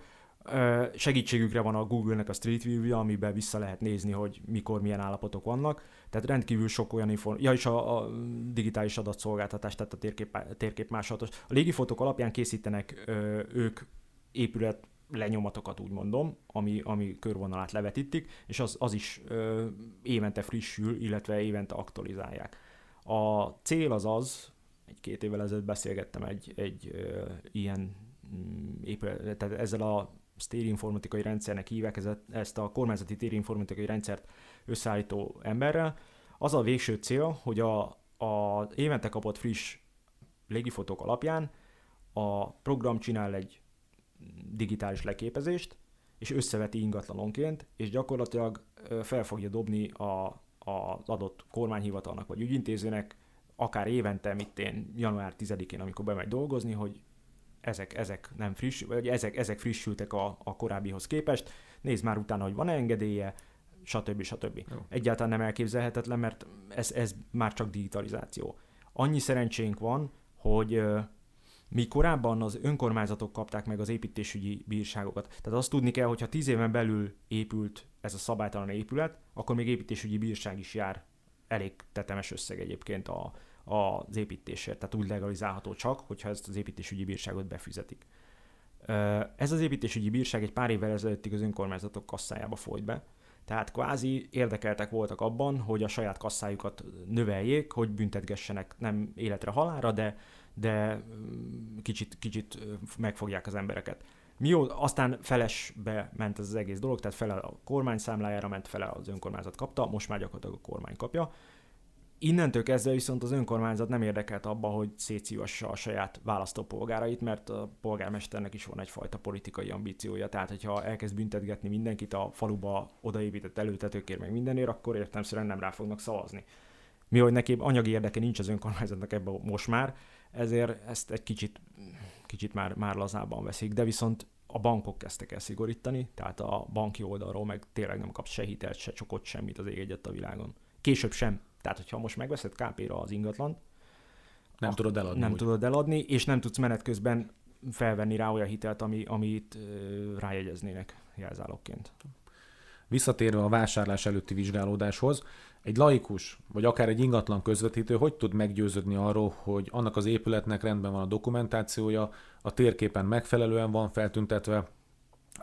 Segítségükre van a Google-nek a Street View-ja, amiben vissza lehet nézni, hogy mikor milyen állapotok vannak tehát rendkívül sok olyan információ, ja, és a, a digitális adatszolgáltatás, tehát a térkép, térkép másolatos. A légifotók alapján készítenek ö, ők épület lenyomatokat, úgy mondom, ami, ami körvonalát levetítik, és az, az is ö, évente frissül, illetve évente aktualizálják. A cél az az, egy-két évvel ezelőtt beszélgettem egy, egy ö, ilyen mm, épület, tehát ezzel a térinformatikai rendszernek hívek, ezt a kormányzati térinformatikai rendszert összeállító emberrel. Az a végső cél, hogy a, a évente kapott friss légifotók alapján a program csinál egy digitális leképezést, és összeveti ingatlanonként, és gyakorlatilag fel fogja dobni a, az adott kormányhivatalnak vagy ügyintézőnek, akár évente, mint én, január 10-én, amikor bemegy dolgozni, hogy ezek, ezek nem friss, vagy ezek, ezek frissültek a, a korábbihoz képest, nézd már utána, hogy van-e engedélye, stb. stb. Jó. Egyáltalán nem elképzelhetetlen, mert ez, ez már csak digitalizáció. Annyi szerencsénk van, hogy mi korábban az önkormányzatok kapták meg az építésügyi bírságokat. Tehát azt tudni kell, hogy ha tíz éven belül épült ez a szabálytalan épület, akkor még építésügyi bírság is jár elég tetemes összeg egyébként a, a, az építésért. Tehát úgy legalizálható csak, hogyha ezt az építésügyi bírságot befizetik. Ez az építésügyi bírság egy pár évvel ezelőttig az önkormányzatok kasszájába folyt be, tehát kvázi érdekeltek voltak abban, hogy a saját kasszájukat növeljék, hogy büntetgessenek nem életre halára, de, de mm, kicsit, kicsit megfogják az embereket. Mió, aztán felesbe ment ez az egész dolog, tehát fele a kormány számlájára ment, fele az önkormányzat kapta, most már gyakorlatilag a kormány kapja. Innentől kezdve viszont az önkormányzat nem érdekelt abba, hogy szétszívassa a saját választópolgárait, mert a polgármesternek is van egyfajta politikai ambíciója. Tehát, hogyha elkezd büntetgetni mindenkit a faluba odaépített előtetőkért, meg mindenért, akkor értelmszerűen nem rá fognak szavazni. Mi, hogy neki anyagi érdeke nincs az önkormányzatnak ebben most már, ezért ezt egy kicsit, kicsit már, már lazában veszik, de viszont a bankok kezdtek el szigorítani, tehát a banki oldalról meg tényleg nem kapsz se hitelt, se csokot, semmit az ég egyet a világon. Később sem, tehát, hogyha most megveszed KP-ra az ingatlant, nem tudod eladni. Nem úgy. tudod eladni, és nem tudsz menet közben felvenni rá olyan hitelt, ami, amit uh, rájegyeznének jelzálogként. Visszatérve a vásárlás előtti vizsgálódáshoz, egy laikus, vagy akár egy ingatlan közvetítő hogy tud meggyőződni arról, hogy annak az épületnek rendben van a dokumentációja, a térképen megfelelően van feltüntetve,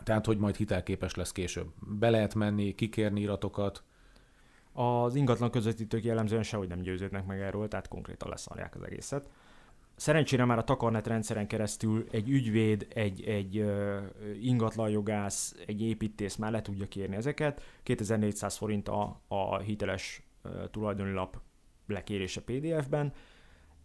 tehát hogy majd hitelképes lesz később. Be lehet menni, kikérni iratokat, az ingatlan közvetítők jellemzően sehogy nem győződnek meg erről, tehát konkrétan leszarják az egészet. Szerencsére már a takarnet rendszeren keresztül egy ügyvéd, egy, egy jogász, egy építész már le tudja kérni ezeket. 2400 forint a, a hiteles tulajdonlap lekérése PDF-ben,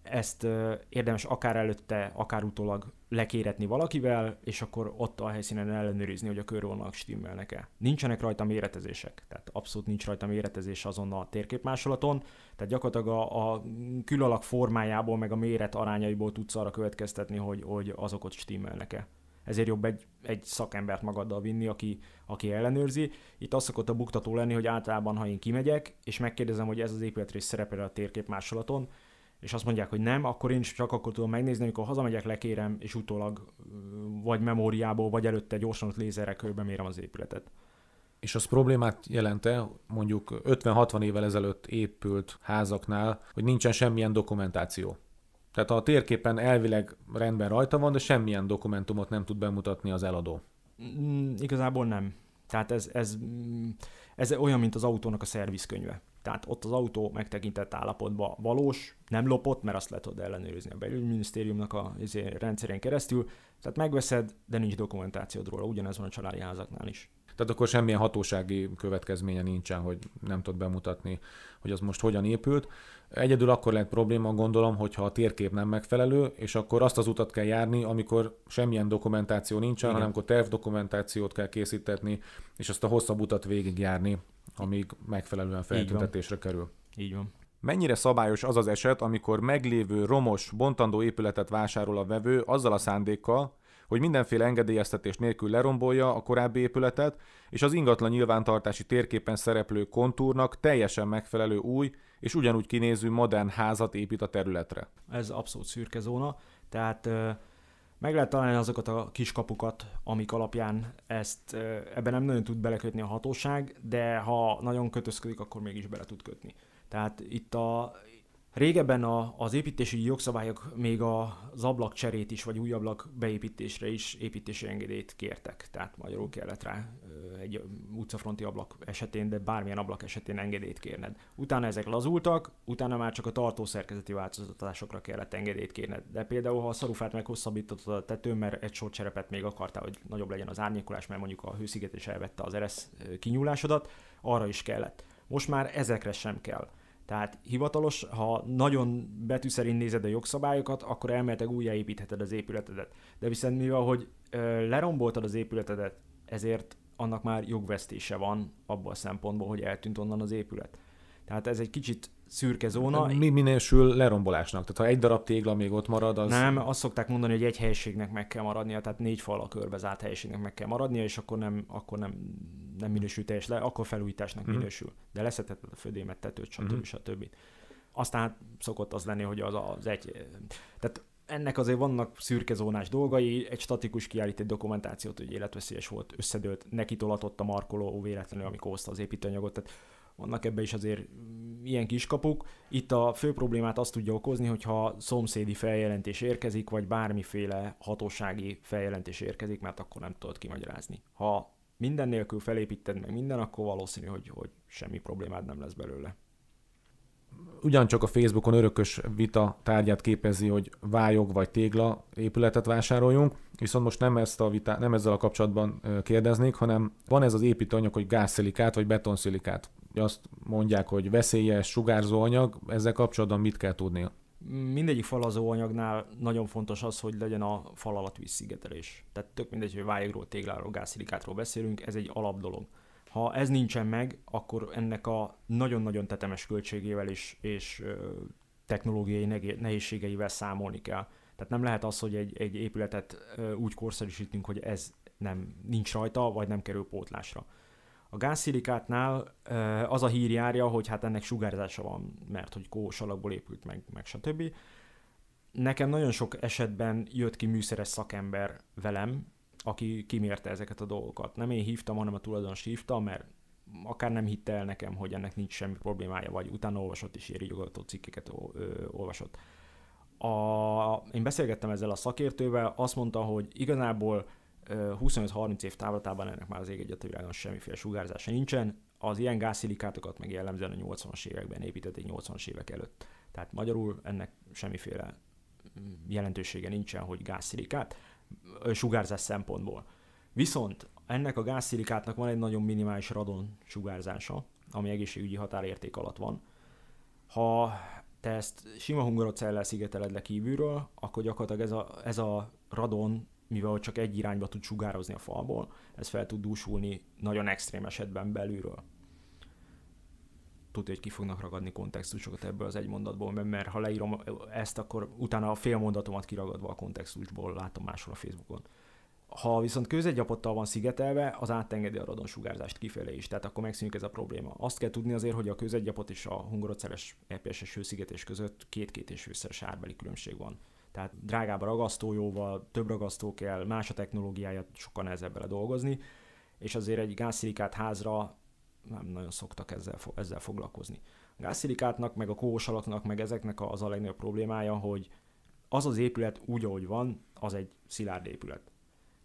ezt érdemes akár előtte, akár utólag lekéretni valakivel, és akkor ott a helyszínen ellenőrizni, hogy a körvonalak stimmelnek-e. Nincsenek rajta méretezések, tehát abszolút nincs rajta méretezés azon a térképmásolaton, tehát gyakorlatilag a, a külalak formájából, meg a méret arányaiból tudsz arra következtetni, hogy, hogy azok ott stimmelnek-e. Ezért jobb egy, egy szakembert magaddal vinni, aki, aki ellenőrzi. Itt az szokott a buktató lenni, hogy általában, ha én kimegyek, és megkérdezem, hogy ez az épületrész szerepel a térképmásolaton? másolaton, és azt mondják, hogy nem, akkor én is csak akkor tudom megnézni, amikor hazamegyek, lekérem, és utólag vagy memóriából, vagy előtte gyorsan ott lézerre mérem az épületet. És az problémát jelente mondjuk 50-60 évvel ezelőtt épült házaknál, hogy nincsen semmilyen dokumentáció. Tehát a térképen elvileg rendben rajta van, de semmilyen dokumentumot nem tud bemutatni az eladó. Mm, igazából nem. Tehát ez, ez, mm, ez olyan, mint az autónak a szervizkönyve tehát ott az autó megtekintett állapotban valós, nem lopott, mert azt lehet ellenőrizni a belügyminisztériumnak a izé, rendszerén keresztül, tehát megveszed, de nincs dokumentációd róla, ugyanez van a családi házaknál is. Tehát akkor semmilyen hatósági következménye nincsen, hogy nem tud bemutatni, hogy az most hogyan épült. Egyedül akkor lehet probléma, gondolom, hogyha a térkép nem megfelelő, és akkor azt az utat kell járni, amikor semmilyen dokumentáció nincsen, Igen. hanem akkor tervdokumentációt kell készítetni, és azt a hosszabb utat végigjárni, amíg megfelelően feltüntetésre kerül. Így van. Mennyire szabályos az az eset, amikor meglévő romos, bontandó épületet vásárol a vevő azzal a szándékkal, hogy mindenféle engedélyeztetés nélkül lerombolja a korábbi épületet, és az ingatlan nyilvántartási térképen szereplő kontúrnak teljesen megfelelő új, és ugyanúgy kinéző modern házat épít a területre. Ez abszolút szürke zóna, tehát meg lehet találni azokat a kiskapukat, amik alapján ezt ebben nem nagyon tud belekötni a hatóság, de ha nagyon kötözködik, akkor mégis bele tud kötni. Tehát itt a, Régebben a, az építési jogszabályok még az ablakcserét is, vagy új ablak beépítésre is építési engedélyt kértek. Tehát magyarul kellett rá egy utcafronti ablak esetén, de bármilyen ablak esetén engedélyt kérned. Utána ezek lazultak, utána már csak a tartószerkezeti változtatásokra kellett engedélyt kérned. De például, ha a szarufát meghosszabbítottad a tetőn, mert egy sor cserepet még akartál, hogy nagyobb legyen az árnyékolás, mert mondjuk a hősziget is elvette az eresz kinyúlásodat, arra is kellett. Most már ezekre sem kell. Tehát hivatalos, ha nagyon betű szerint nézed a jogszabályokat, akkor elméletileg újjáépítheted az épületedet. De viszont mivel, hogy leromboltad az épületedet, ezért annak már jogvesztése van abban a szempontból, hogy eltűnt onnan az épület. Tehát ez egy kicsit szürke zóna. Mi minősül lerombolásnak? Tehát ha egy darab tégla még ott marad, az... Nem, azt szokták mondani, hogy egy helységnek meg kell maradnia, tehát négy fal a körbe zárt helységnek meg kell maradnia, és akkor nem, akkor nem nem minősül teljes le, akkor felújításnak mm-hmm. minősül. De leszetheted a födémet, tetőt, stb. Mm-hmm. stb. Aztán szokott az lenni, hogy az, az egy... Tehát ennek azért vannak szürkezónás dolgai, egy statikus kiállított dokumentációt, hogy életveszélyes volt, összedőlt, neki tolatott a markoló véletlenül, amikor hozta az építőanyagot, tehát vannak ebbe is azért ilyen kiskapuk. Itt a fő problémát azt tudja okozni, hogyha szomszédi feljelentés érkezik, vagy bármiféle hatósági feljelentés érkezik, mert akkor nem tudod kimagyarázni. Ha minden nélkül felépíted meg minden, akkor valószínű, hogy, hogy semmi problémád nem lesz belőle. Ugyancsak a Facebookon örökös vita tárgyát képezi, hogy vályog vagy tégla épületet vásároljunk, viszont most nem, ezt a vita, nem ezzel a kapcsolatban kérdeznék, hanem van ez az építőanyag, hogy gázszilikát vagy betonszilikát. Azt mondják, hogy veszélyes, sugárzó anyag, ezzel kapcsolatban mit kell tudni? mindegyik falazóanyagnál nagyon fontos az, hogy legyen a fal alatt vízszigetelés. Tehát tök mindegy, hogy vájegról, tégláról, gázszilikátról beszélünk, ez egy alap dolog. Ha ez nincsen meg, akkor ennek a nagyon-nagyon tetemes költségével is, és technológiai nehézségeivel számolni kell. Tehát nem lehet az, hogy egy, egy épületet úgy korszerűsítünk, hogy ez nem nincs rajta, vagy nem kerül pótlásra. A gázszilikátnál az a hír járja, hogy hát ennek sugárzása van, mert hogy kós alakból épült meg, meg stb. Nekem nagyon sok esetben jött ki műszeres szakember velem, aki kimérte ezeket a dolgokat. Nem én hívtam, hanem a tulajdonos hívta, mert akár nem hitte el nekem, hogy ennek nincs semmi problémája, vagy utána olvasott éri jogató cikkeket olvasott. A, én beszélgettem ezzel a szakértővel, azt mondta, hogy igazából 25-30 év távlatában ennek már az ég egyet semmiféle sugárzása nincsen. Az ilyen gázszilikátokat meg jellemzően a 80-as években építették, 80-as évek előtt. Tehát magyarul ennek semmiféle mm, jelentősége nincsen, hogy gázszilikát sugárzás szempontból. Viszont ennek a gázszilikátnak van egy nagyon minimális radon sugárzása, ami egészségügyi határérték alatt van. Ha te ezt sima hungarocellel szigeteled le kívülről, akkor gyakorlatilag ez a, ez a radon mivel csak egy irányba tud sugározni a falból, ez fel tud dúsulni nagyon extrém esetben belülről. Tudja, hogy ki fognak ragadni kontextusokat ebből az egy mondatból, mert ha leírom ezt, akkor utána a fél mondatomat kiragadva a kontextusból látom máshol a Facebookon. Ha viszont közegyapottal van szigetelve, az átengedi a sugárzást kifelé is, tehát akkor megszűnik ez a probléma. Azt kell tudni azért, hogy a közegyapot és a hungorocelles EPS-es hőszigetés között két-két és árbeli különbség van tehát drágább a jóval, több ragasztó kell, más a technológiája, sokkal nehezebb vele dolgozni, és azért egy gázszilikát házra nem nagyon szoktak ezzel, ezzel foglalkozni. A gázszilikátnak, meg a kóvos alaknak, meg ezeknek az a legnagyobb problémája, hogy az az épület úgy, ahogy van, az egy szilárd épület.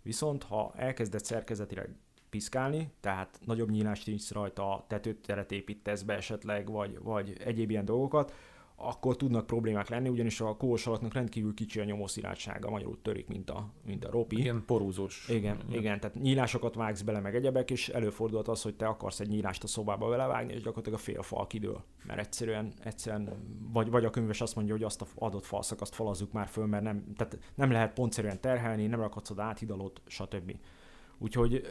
Viszont ha elkezdett szerkezetileg piszkálni, tehát nagyobb nyílást nincs rajta, tetőteret építesz be esetleg, vagy, vagy egyéb ilyen dolgokat, akkor tudnak problémák lenni, ugyanis a kósalaknak rendkívül kicsi a nyomószilárdsága, magyarul törik, mint a, mint a ropi. Igen, porúzós. Igen, igen, igen, tehát nyílásokat vágsz bele, meg egyebek, és előfordulhat az, hogy te akarsz egy nyílást a szobába belevágni, és gyakorlatilag a fél fal kidől, mert egyszerűen, egyszerűen vagy, vagy a könyves azt mondja, hogy azt a adott falszakaszt falazzuk már föl, mert nem, tehát nem lehet pontszerűen terhelni, nem rakhatsz oda áthidalót, stb. Úgyhogy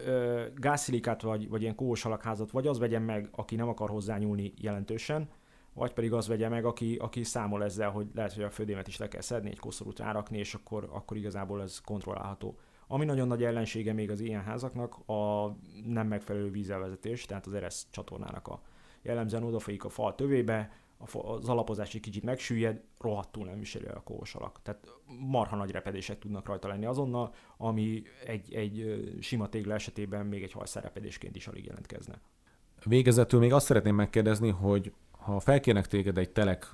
gázszilikát vagy, vagy ilyen kósalak házat vagy az vegyen meg, aki nem akar hozzányúlni jelentősen, vagy pedig az vegye meg, aki, aki számol ezzel, hogy lehet, hogy a födémet is le kell szedni, egy koszorút rárakni, és akkor, akkor igazából ez kontrollálható. Ami nagyon nagy ellensége még az ilyen házaknak a nem megfelelő vízelvezetés, tehát az eresz csatornának a jellemzően odafolyik a fal tövébe, az alapozás egy kicsit megsüllyed, rohadtul nem viseli a kóos alak. Tehát marha nagy repedések tudnak rajta lenni azonnal, ami egy, egy sima tégla esetében még egy hajszárepedésként is alig jelentkezne. Végezetül még azt szeretném megkérdezni, hogy ha felkérnek téged egy telek,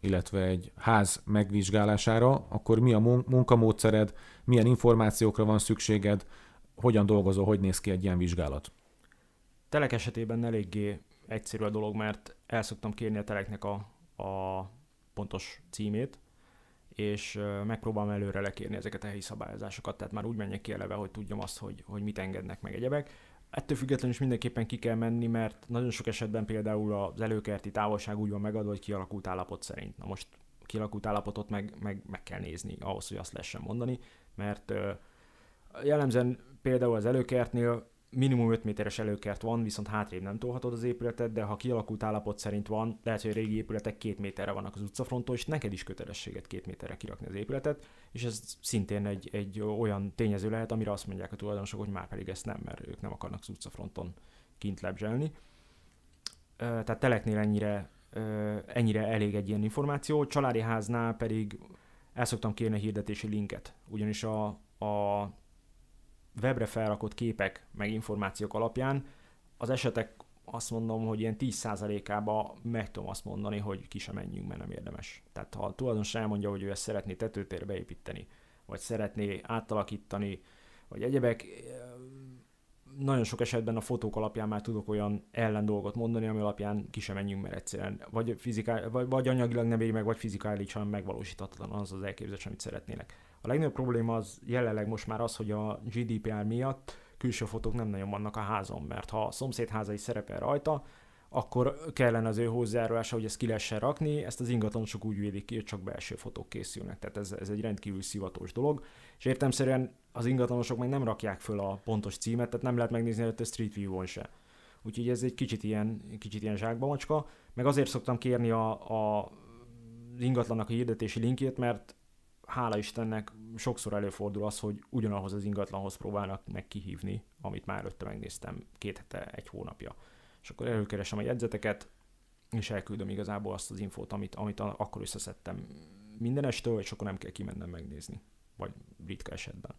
illetve egy ház megvizsgálására, akkor mi a munkamódszered, milyen információkra van szükséged, hogyan dolgozol, hogy néz ki egy ilyen vizsgálat? Telek esetében eléggé egyszerű a dolog, mert el szoktam kérni a teleknek a, a pontos címét, és megpróbálom előre lekérni ezeket a helyi szabályozásokat, tehát már úgy menjek ki eleve, hogy tudjam azt, hogy, hogy mit engednek meg egyebek ettől függetlenül is mindenképpen ki kell menni, mert nagyon sok esetben például az előkerti távolság úgy van megadva, hogy kialakult állapot szerint. Na most kialakult állapotot meg, meg, meg kell nézni ahhoz, hogy azt lehessen mondani, mert jellemzően például az előkertnél minimum 5 méteres előkert van, viszont hátrébb nem tolhatod az épületet, de ha kialakult állapot szerint van, lehet, hogy a régi épületek 2 méterre vannak az utcafronton, és neked is kötelességet 2 méterre kirakni az épületet, és ez szintén egy, egy olyan tényező lehet, amire azt mondják a tulajdonosok, hogy már pedig ezt nem, mert ők nem akarnak az utcafronton kint lebzselni. Tehát teleknél ennyire, ennyire elég egy ilyen információ, családi háznál pedig el szoktam kérni a hirdetési linket, ugyanis a, a webre felrakott képek meg információk alapján az esetek azt mondom, hogy ilyen 10%-ába meg tudom azt mondani, hogy ki sem menjünk, mert nem érdemes. Tehát ha a tulajdonos elmondja, hogy ő ezt szeretné tetőtérbe építeni, vagy szeretné átalakítani, vagy egyebek, nagyon sok esetben a fotók alapján már tudok olyan ellen dolgot mondani, ami alapján ki sem menjünk, mert egyszerűen vagy, fizikál, vagy, vagy anyagilag nem éri meg, vagy fizikálisan megvalósítatlan az az elképzelés, amit szeretnének. A legnagyobb probléma az jelenleg most már az, hogy a GDPR miatt külső fotók nem nagyon vannak a házon, mert ha a szomszéd háza is szerepel rajta, akkor kellene az ő hozzájárulása, hogy ezt ki lehessen rakni, ezt az ingatlanosok úgy védik ki, hogy csak belső fotók készülnek, tehát ez, ez egy rendkívül szivatos dolog, és értemszerűen az ingatlanosok meg nem rakják föl a pontos címet, tehát nem lehet megnézni előtte Street View-on se. Úgyhogy ez egy kicsit ilyen, kicsit ilyen zsákba macska, meg azért szoktam kérni a, a ingatlannak a hirdetési linkjét, mert hála Istennek sokszor előfordul az, hogy ugyanahoz az ingatlanhoz próbálnak meg kihívni, amit már előtte megnéztem két hete, egy hónapja. És akkor előkeresem a jegyzeteket, és elküldöm igazából azt az infót, amit, amit akkor összeszedtem estől, és akkor nem kell kimennem megnézni, vagy ritka esetben.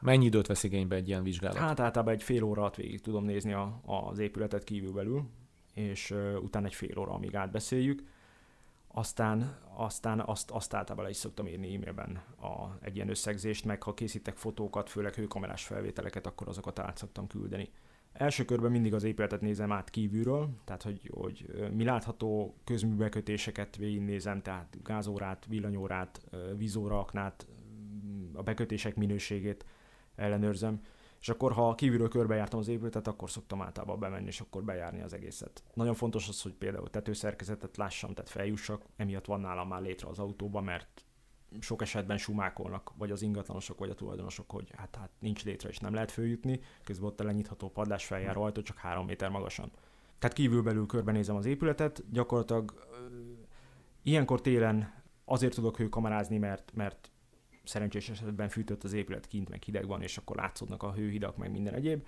Mennyi időt vesz igénybe egy ilyen vizsgálat? Hát általában egy fél óra alatt végig tudom nézni a, az épületet kívülbelül, és uh, utána egy fél óra, amíg átbeszéljük. Aztán, aztán azt, azt általában is szoktam írni e-mailben a, egy ilyen összegzést, meg ha készítek fotókat, főleg hőkamerás felvételeket, akkor azokat át szoktam küldeni. Első körben mindig az épületet nézem át kívülről, tehát hogy, hogy mi látható közműbekötéseket végignézem, tehát gázórát, villanyórát, vízóraaknát, mm, a bekötések minőségét ellenőrzem, és akkor ha kívülről körbejártam az épületet, akkor szoktam általában bemenni, és akkor bejárni az egészet. Nagyon fontos az, hogy például tetőszerkezetet lássam, tehát feljussak, emiatt van nálam már létre az autóba, mert sok esetben sumákolnak, vagy az ingatlanosok, vagy a tulajdonosok, hogy hát, hát nincs létre, és nem lehet följutni, közben ott a lenyitható padlás feljáró ajtó csak három méter magasan. Tehát kívülbelül körbenézem az épületet, gyakorlatilag ö, ilyenkor télen azért tudok hőkamerázni, mert, mert szerencsés esetben fűtött az épület kint, meg hideg van, és akkor látszódnak a hőhidak, meg minden egyéb.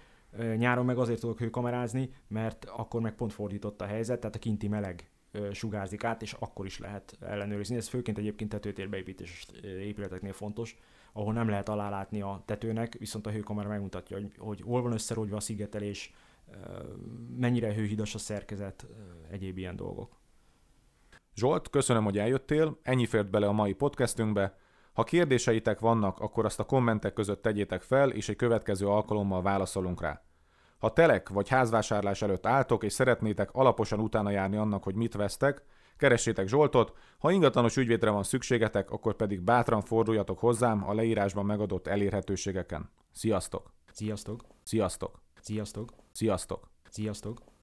Nyáron meg azért tudok hőkamerázni, mert akkor meg pont fordított a helyzet, tehát a kinti meleg sugárzik át, és akkor is lehet ellenőrizni. Ez főként egyébként tetőtérbeépítés épületeknél fontos, ahol nem lehet alálátni a tetőnek, viszont a hőkamera megmutatja, hogy, hogy hol van összerogyva a szigetelés, mennyire hőhidas a szerkezet, egyéb ilyen dolgok. Zsolt, köszönöm, hogy eljöttél, ennyi fért bele a mai podcastünkbe, ha kérdéseitek vannak, akkor azt a kommentek között tegyétek fel, és egy következő alkalommal válaszolunk rá. Ha telek vagy házvásárlás előtt álltok, és szeretnétek alaposan utána járni annak, hogy mit vesztek, keressétek Zsoltot, ha ingatlanos ügyvédre van szükségetek, akkor pedig bátran forduljatok hozzám a leírásban megadott elérhetőségeken. Sziasztok! Sziasztok! Sziasztok! Sziasztok! Sziasztok! Sziasztok!